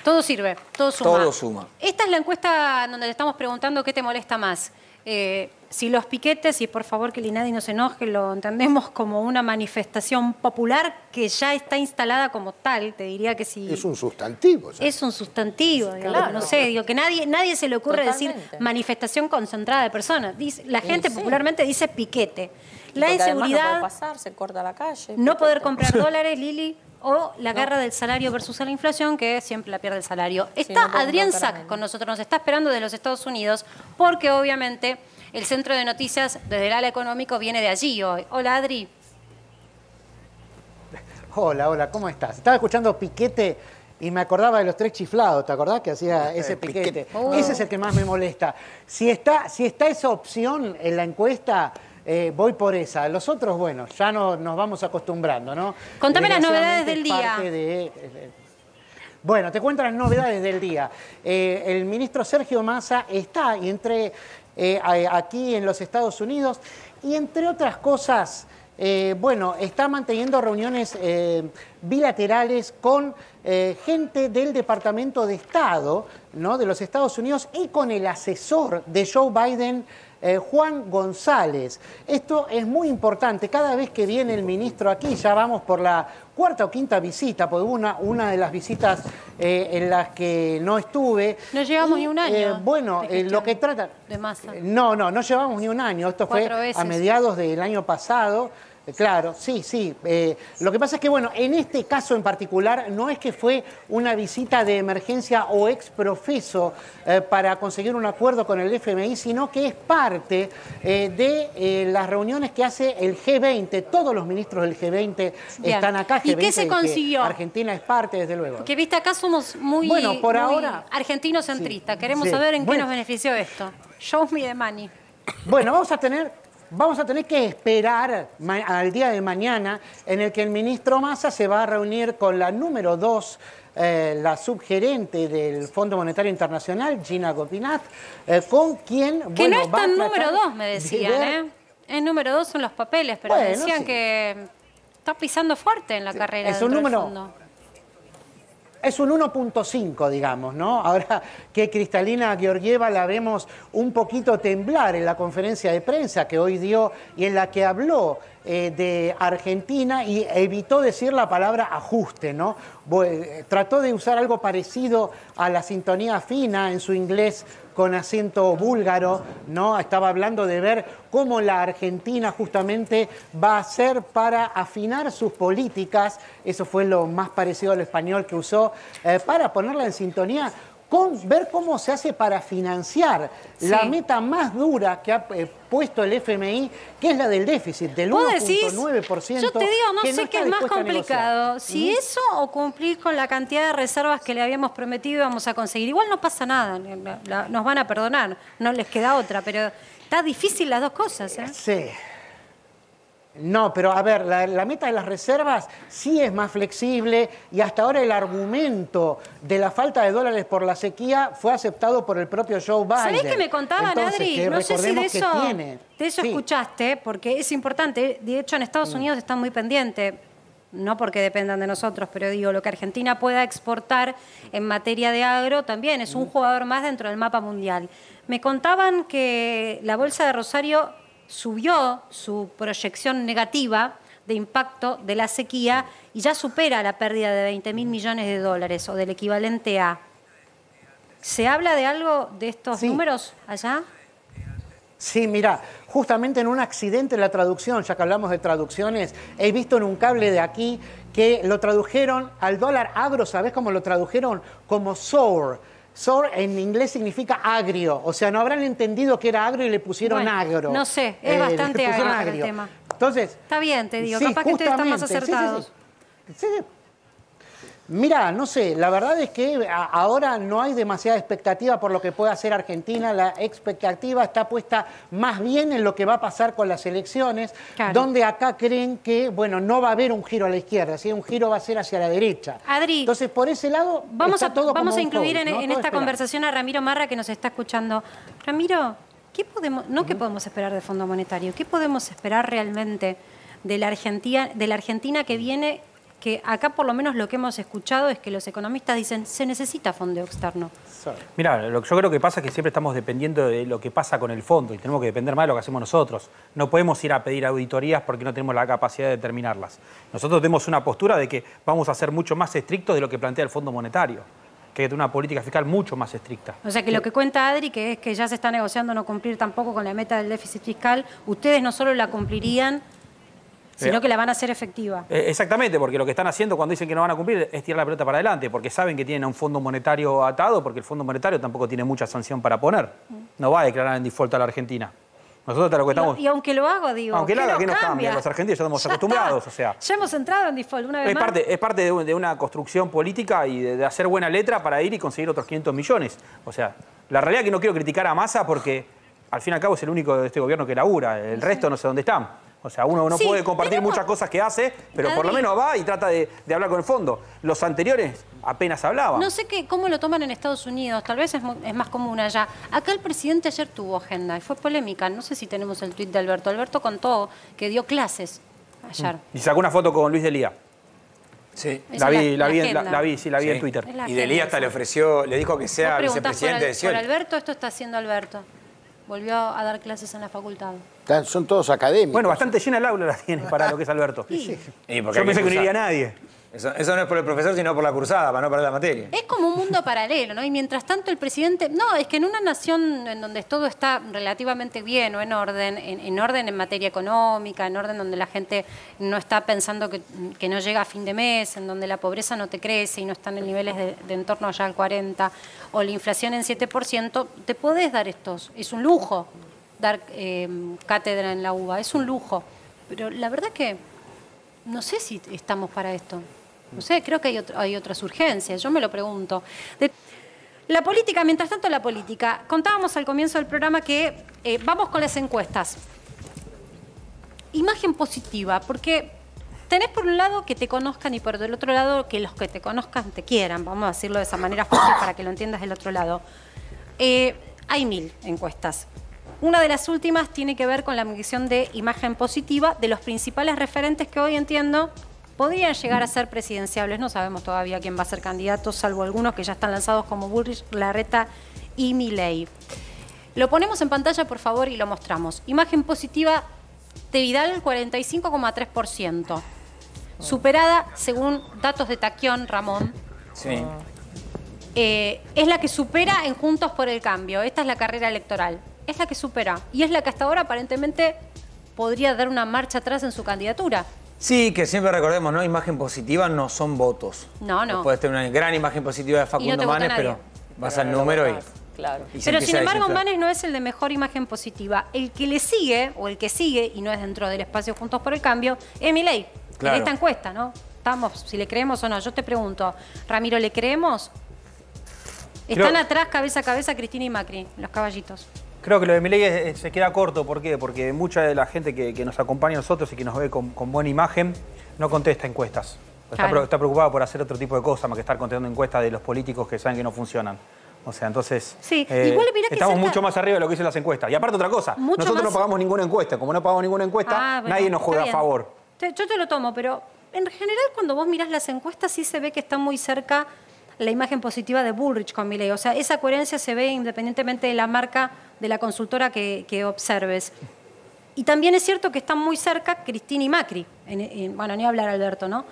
Speaker 1: Todo sirve, todo suma. Esta es la encuesta donde le estamos preguntando qué te molesta más. Eh, si los piquetes, y por favor que nadie nadie nos enoje, lo entendemos como una manifestación popular que ya está instalada como tal, te diría que sí. Si es un
Speaker 2: sustantivo.
Speaker 1: Es un sustantivo, claro. no sé, digo que nadie, nadie se le ocurre decir manifestación concentrada de personas. Dice, la gente popularmente dice piquete. La inseguridad... No corta la calle. No poder comprar dólares, Lili o la guerra del salario versus la inflación, que siempre la pierde el salario. Está Adrián Sack con nosotros, nos está esperando de los Estados Unidos, porque obviamente el centro de noticias desde el ala económico viene de allí hoy. Hola Adri.
Speaker 6: Hola, hola, ¿cómo estás? Estaba escuchando Piquete y me acordaba de los tres chiflados, ¿te acordás que hacía uh, ese piquete? Oh. Ese es el que más me molesta. Si está, si está esa opción en la encuesta, eh, voy por esa. Los otros, bueno, ya no, nos vamos acostumbrando, ¿no? Contame las novedades del día. Eh, bueno, te cuento las novedades del día. Eh, el ministro Sergio Massa está entre, aquí en los Estados Unidos y entre otras cosas... bueno, está manteniendo reuniones bilaterales con gente del Departamento de Estado ¿no? de los Estados Unidos y con el asesor de Joe Biden eh, Juan González. Esto es muy importante. Cada vez que viene el ministro aquí, ya vamos por la cuarta o quinta visita, por una, una de las visitas eh, en las que no estuve. No llevamos ni un eh, año. bueno, lo que trata. De masa. No, no, no llevamos ni un año. Esto fue a mediados del año pasado. Claro, sí, sí. Eh, lo que pasa es que, bueno, en este caso en particular, no es que fue una visita de emergencia o ex eh, para conseguir un acuerdo con el FMI, sino que es parte eh, de las reuniones que hace el G20. Todos los ministros del G20 están acá. ¿Y qué se consiguió? Argentina es parte, desde luego. Porque,
Speaker 1: viste, acá somos muy, bueno, por ahora, argentino centrista. Queremos saber en qué nos benefició esto. Show me the money. Bueno, vamos a tener vamos a tener que esperar al
Speaker 6: día de mañana en el que el ministro Massa se va a reunir con la número dos, eh, la subgerente del Fondo Monetario Internacional, Gina Gopinath, eh, con quien... Que no es tan número dos, me decían, ¿eh?
Speaker 1: El número dos son los papeles, pero me decían que está pisando fuerte en la carrera. Es un número
Speaker 6: es un 1.5, digamos, ¿no? Ahora que Cristalina Georgieva la vemos un poquito temblar en la conferencia de prensa que hoy dio y en la que habló eh, de Argentina y evitó decir la palabra ajuste, ¿no? Trató de usar algo parecido a la sintonía fina en su inglés con acento búlgaro, ¿no? Estaba hablando de ver cómo la Argentina justamente va a hacer para afinar sus políticas. Eso fue lo más parecido al español que usó, eh, para ponerla en sintonía con, ver cómo se hace para financiar la meta más dura que ha eh, puesto el FMI, que es la del déficit, del 1.9%. Yo te digo, no sé qué es más complicado, si eso
Speaker 1: o cumplir con la cantidad de reservas que le habíamos prometido íbamos a conseguir. Igual no pasa nada, eh, nos van a perdonar, no les queda otra, pero está difícil las dos cosas. ¿eh? Sí.
Speaker 6: No, pero a ver, la, meta de las reservas sí es más flexible y hasta ahora el argumento de la falta de dólares por la sequía fue aceptado por el propio Joe Biden. ¿Sabés que me contaban, Adri? no sé si de eso, de
Speaker 1: eso escuchaste, porque es importante. De hecho, en Estados mm. Unidos están muy pendientes, no porque dependan de nosotros, pero digo, lo que Argentina pueda exportar en materia de agro también es un mm. jugador más dentro del mapa mundial. Me contaban que la Bolsa de Rosario subió su proyección negativa de impacto de la sequía y ya supera la pérdida de 20 mil millones de dólares o del equivalente a. ¿Se habla de algo de estos números allá?
Speaker 6: Sí, mira, justamente en un accidente en la traducción, ya que hablamos de traducciones, he visto en un cable de aquí que lo tradujeron al dólar agro, ¿sabes cómo lo tradujeron? Como SOAR. Sour en inglés significa agrio, o sea, no habrán entendido que era agrio y le pusieron agro. No sé, es eh, bastante agrio, el tema. Entonces,
Speaker 1: está bien, te digo, capaz que ustedes están más acertados. Sí, sí,
Speaker 6: Mira, no sé, la verdad es que ahora no hay demasiada expectativa por lo que pueda hacer Argentina, la expectativa está puesta más bien en lo que va a pasar con las elecciones, donde acá creen que, bueno, no va a haber un giro a la izquierda, ¿sí? un giro va a ser hacia la derecha. Adri, entonces por ese lado
Speaker 1: vamos a vamos a incluir en, esta conversación a Ramiro Marra que nos está escuchando. Ramiro, ¿qué podemos, no qué podemos esperar de Fondo Monetario, qué podemos esperar realmente de la Argentina, de la Argentina que viene que acá por lo menos lo que hemos escuchado es que los economistas dicen se necesita fondo externo.
Speaker 4: Mira, lo que yo creo que pasa es que siempre estamos dependiendo de lo que pasa con el fondo y tenemos que depender más de lo que hacemos nosotros. No podemos ir a pedir auditorías porque no tenemos la capacidad de determinarlas. Nosotros tenemos una postura de que vamos a ser mucho más estrictos de lo que plantea el Fondo Monetario que hay una política fiscal mucho más estricta. O sea que lo que
Speaker 1: cuenta Adri, que es que ya se está negociando no cumplir tampoco con la meta del déficit fiscal, ustedes no solo la cumplirían, sino eh, que la van a hacer efectiva.
Speaker 4: Eh, exactamente, porque lo que están haciendo cuando dicen que no van a cumplir es tirar la pelota para adelante, porque saben que tienen un fondo monetario atado, porque el fondo monetario tampoco tiene mucha sanción para poner. Mm. No va a declarar en default a la Argentina. Nosotros te lo que y,
Speaker 1: aunque lo hago, digo. Aunque lo que nos cambia? Los
Speaker 4: argentinos ya estamos acostumbrados, o sea. Ya
Speaker 1: hemos entrado en default una vez es Parte,
Speaker 4: es parte de, una construcción política y de, hacer buena letra para ir y conseguir otros 500 millones. O sea, la realidad es que no quiero criticar a Massa porque al fin y al cabo es el único de este gobierno que labura. El resto no sé dónde están. O sea, uno no puede compartir muchas cosas que hace, pero por lo menos va y trata de, hablar con el fondo. Los anteriores apenas hablaban. No
Speaker 1: sé qué, cómo lo toman en Estados Unidos, tal vez es, más común allá. Acá el presidente ayer tuvo agenda y fue polémica. No sé si tenemos el tuit de Alberto. Alberto contó que dio clases ayer. Mm.
Speaker 4: Y sacó una foto con Luis Delía. Sí. La vi, sí, la vi en Twitter. Y Delía hasta le ofreció, le dijo que sea vicepresidente de Pero
Speaker 1: Alberto, esto está haciendo Alberto volvió a dar clases en la facultad.
Speaker 4: son todos académicos. Bueno, bastante llena el aula la tiene para lo que es Alberto. Yo pensé
Speaker 3: que, que no iría a nadie. Eso, no es por el profesor, sino por la cursada, para no perder la
Speaker 4: materia.
Speaker 1: Es como un mundo paralelo, ¿no? Y mientras tanto el presidente... No, es que en una nación en donde todo está relativamente bien o en orden, en, orden en materia económica, en orden donde la gente no está pensando que, no llega a fin de mes, en donde la pobreza no te crece y no están en niveles de, entorno allá al 40, o la inflación en 7%, te podés dar estos. Es un lujo dar eh, cátedra en la UBA, es un lujo. Pero la verdad que no sé si estamos para esto. No sé, creo que hay, otras urgencias, yo me lo pregunto. La política, mientras tanto la política. Contábamos al comienzo del programa que eh, vamos con las encuestas. Imagen positiva, porque tenés por un lado que te conozcan y por el otro lado que los que te conozcan te quieran, vamos a decirlo de esa manera fácil para que lo entiendas del otro lado. Eh, hay mil encuestas. Una de las últimas tiene que ver con la medición de imagen positiva de los principales referentes que hoy entiendo podrían llegar a ser presidenciables. No sabemos todavía quién va a ser candidato, salvo algunos que ya están lanzados como Bullrich, Larreta y Milei. Lo ponemos en pantalla, por favor, y lo mostramos. Imagen positiva de Vidal, 45,3%. Superada, según datos de Taquión, Ramón. Sí. Eh, es la que supera en Juntos por el Cambio. Esta es la carrera electoral es la que supera y es la que hasta ahora aparentemente podría dar una marcha atrás en su candidatura.
Speaker 3: Sí, que siempre recordemos, ¿no? Imagen positiva no son votos. No, no. Puedes tener una gran imagen positiva de Facundo Manes, pero vas al número y...
Speaker 1: Claro. Pero sin embargo, Manes no es el de mejor imagen positiva. El que le sigue, o el que sigue, y no es dentro del espacio Juntos por el Cambio, es Milei. Claro. En esta encuesta, ¿no? Estamos, si le creemos o no. Yo te pregunto, Ramiro, ¿le creemos? Están atrás, cabeza a cabeza, Cristina y Macri, los caballitos.
Speaker 4: Creo que lo de Milei se queda corto, ¿por qué? Porque mucha de la gente que, nos acompaña a nosotros y que nos ve con, buena imagen no contesta encuestas. Está, preocupada por hacer otro tipo de cosas más que estar contestando encuestas de los políticos que saben que no funcionan. O sea, entonces. Sí, eh, igual que Estamos mucho más arriba de lo que dicen las encuestas. Y aparte, otra cosa, nosotros no pagamos ninguna encuesta. Como no pagamos ninguna encuesta, ah, nadie nos juega a favor.
Speaker 1: Yo te lo tomo, pero en general, cuando vos mirás las encuestas, sí se ve que está muy cerca la imagen positiva de Bullrich con Milei. O sea, esa coherencia se ve independientemente de la marca de la consultora que, observes. Y también es cierto que están muy cerca Cristina y Macri. bueno, ni hablar Alberto, ¿no?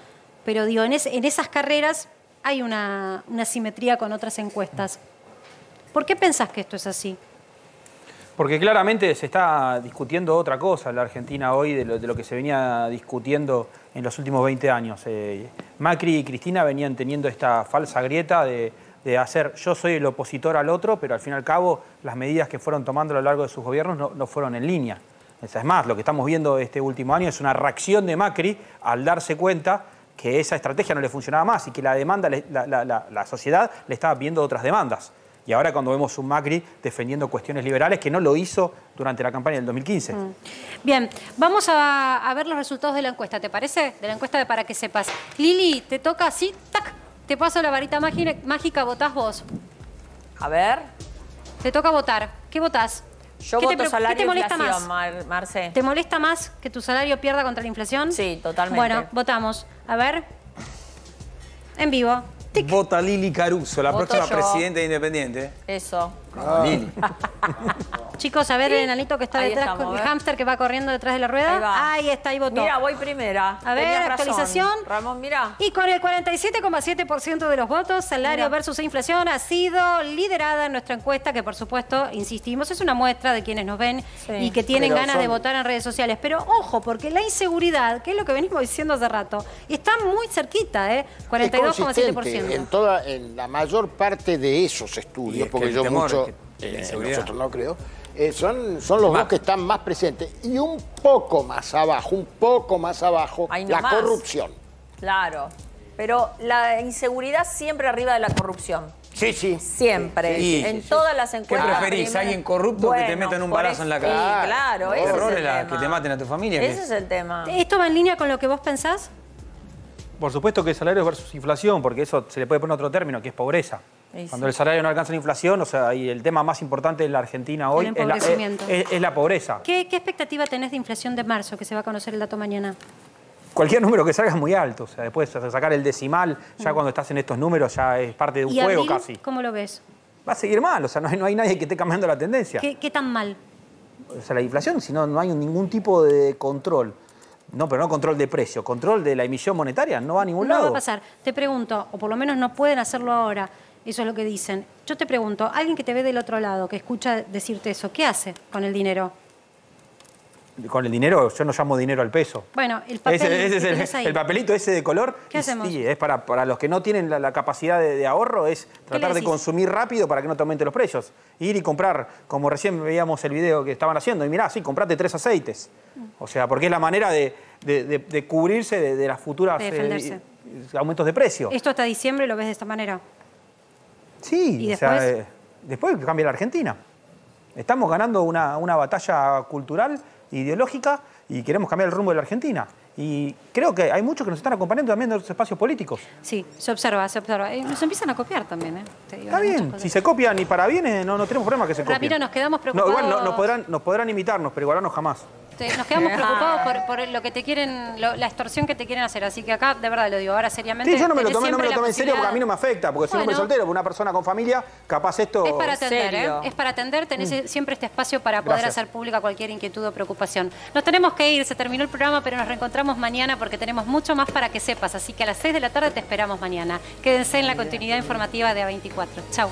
Speaker 1: Pero digo, en, esas carreras hay una, una simetría con otras encuestas. ¿Por qué pensás que esto es así?
Speaker 4: Porque claramente se está discutiendo otra cosa en la Argentina hoy de lo, que se venía discutiendo en los últimos 20 años. Eh, Macri y Cristina venían teniendo esta falsa grieta de, hacer yo soy el opositor al otro, pero al fin y al cabo las medidas que fueron tomando a lo largo de sus gobiernos no, no fueron en línea. Es más, lo que estamos viendo este último año es una reacción de Macri al darse cuenta que esa estrategia no le funcionaba más y que la demanda, la sociedad le estaba viendo otras demandas. Y ahora cuando vemos un Macri defendiendo cuestiones liberales que no lo hizo durante la campaña del 2015. Mm.
Speaker 1: Bien, vamos a, ver los resultados de la encuesta, ¿te parece? De la encuesta de Para que sepas. Lili, te toca así, tac, te paso la varita mágica, votás vos. A ver. Te toca votar. ¿Qué votás? Yo voto te, salario ¿qué te molesta más? ¿Te molesta más que tu salario pierda contra la inflación? Sí, totalmente. Bueno, votamos. A ver. En vivo.
Speaker 4: Vota Lili
Speaker 3: Caruso, la próxima presidenta Independiente. Eso. Ah.
Speaker 1: [LAUGHS] Chicos, a ver el enanito que está detrás, el hámster que va corriendo detrás de la rueda. Ahí está, ahí votó. Mira, voy primera. A ver, actualización. Ramón, mira. Y con el 47,7% de los votos, salario versus inflación ha sido liderada en nuestra encuesta, que por supuesto, insistimos, es una muestra de quienes nos ven y que tienen ganas de votar en redes sociales. Pero ojo, porque la inseguridad, que es lo que venimos diciendo hace rato, está muy cerquita, ¿eh? 42,7%. En,
Speaker 2: toda, la mayor parte de esos estudios, porque yo mucho eh, nosotros no creo, eh, son, son los dos que están más presentes. Y un poco más abajo, un poco más abajo, la corrupción.
Speaker 1: Claro, pero la inseguridad siempre arriba de la corrupción. Sí, sí. Siempre. en todas las encuestas. ¿Qué preferís? ¿Alguien corrupto que te metan un balazo en la
Speaker 3: cara? claro. ese es el
Speaker 1: tema.
Speaker 4: que te maten a tu familia. Ese es
Speaker 1: el tema. Eh, ¿Esto va en línea con lo que vos pensás?
Speaker 4: Por supuesto que salarios versus inflación, porque eso se le puede poner otro término, que es pobreza. Cuando el salario no alcanza la inflación, o sea, y el tema más importante en la Argentina hoy es la, pobreza.
Speaker 1: ¿Qué, expectativa tenés de inflación de marzo, que se va a conocer el dato mañana?
Speaker 4: cualquier número que salga es muy alto. O sea, después sacar el decimal, ya mm. cuando estás en estos números, ya es parte de un juego casi.
Speaker 1: ¿Cómo lo ves?
Speaker 4: Va a seguir mal, o sea, no hay, nadie que esté cambiando la tendencia. ¿Qué, tan mal? O sea, la inflación, si no, no hay ningún tipo de control. No, pero no control de precio, control de la emisión monetaria, no va a ningún lado. No va a
Speaker 1: pasar. Te pregunto, o por lo menos no pueden hacerlo ahora. Eso es lo que dicen. Yo te pregunto, alguien que te ve del otro lado, que escucha decirte eso, ¿qué hace con el dinero?
Speaker 4: Con el dinero, yo no llamo dinero al peso.
Speaker 1: Bueno, el papelito. Ese, el,
Speaker 4: papelito ese de color. ¿Qué hacemos? es para, para los que no tienen la, capacidad de, ahorro, es tratar de consumir rápido para que no te aumenten los precios. Ir y comprar, como recién veíamos el video que estaban haciendo, y mirá, sí, comprate tres aceites. Mm. O sea, porque es la manera de, cubrirse de, las futuras eh, aumentos de precio.
Speaker 1: ¿Esto hasta diciembre lo ves de esta manera?
Speaker 4: Sí, después? Eh, cambia la Argentina. Estamos ganando una, batalla cultural, ideológica, y queremos cambiar el rumbo de la Argentina. Y creo que hay muchos que nos están acompañando también de los espacios políticos.
Speaker 1: Sí, se observa, se observa. Eh, nos empiezan a copiar también, eh. Está bien,
Speaker 4: si se copian y para bien, no, tenemos problema que se copien. Ramiro,
Speaker 1: nos quedamos preocupados. No, igual nos, podrán,
Speaker 4: nos podrán imitarnos, pero igual no jamás
Speaker 1: nos quedamos preocupados ah. por, lo que te quieren, la extorsión que te quieren hacer. Así que acá, de verdad, lo digo ahora seriamente. Sí, yo no me lo tomé, no me lo tomé en serio porque a mí no
Speaker 4: me afecta. Porque si no me soltero, una persona con familia, capaz esto. Es para atender, ¿eh? Es
Speaker 1: para atender. Tenés mm. siempre este espacio para poder hacer pública cualquier inquietud o preocupación. Nos tenemos que ir, se terminó el programa, pero nos reencontramos mañana porque tenemos mucho más para que sepas. Así que a las 6 de la tarde te esperamos mañana. Quédense en la continuidad informativa de A24. Chau.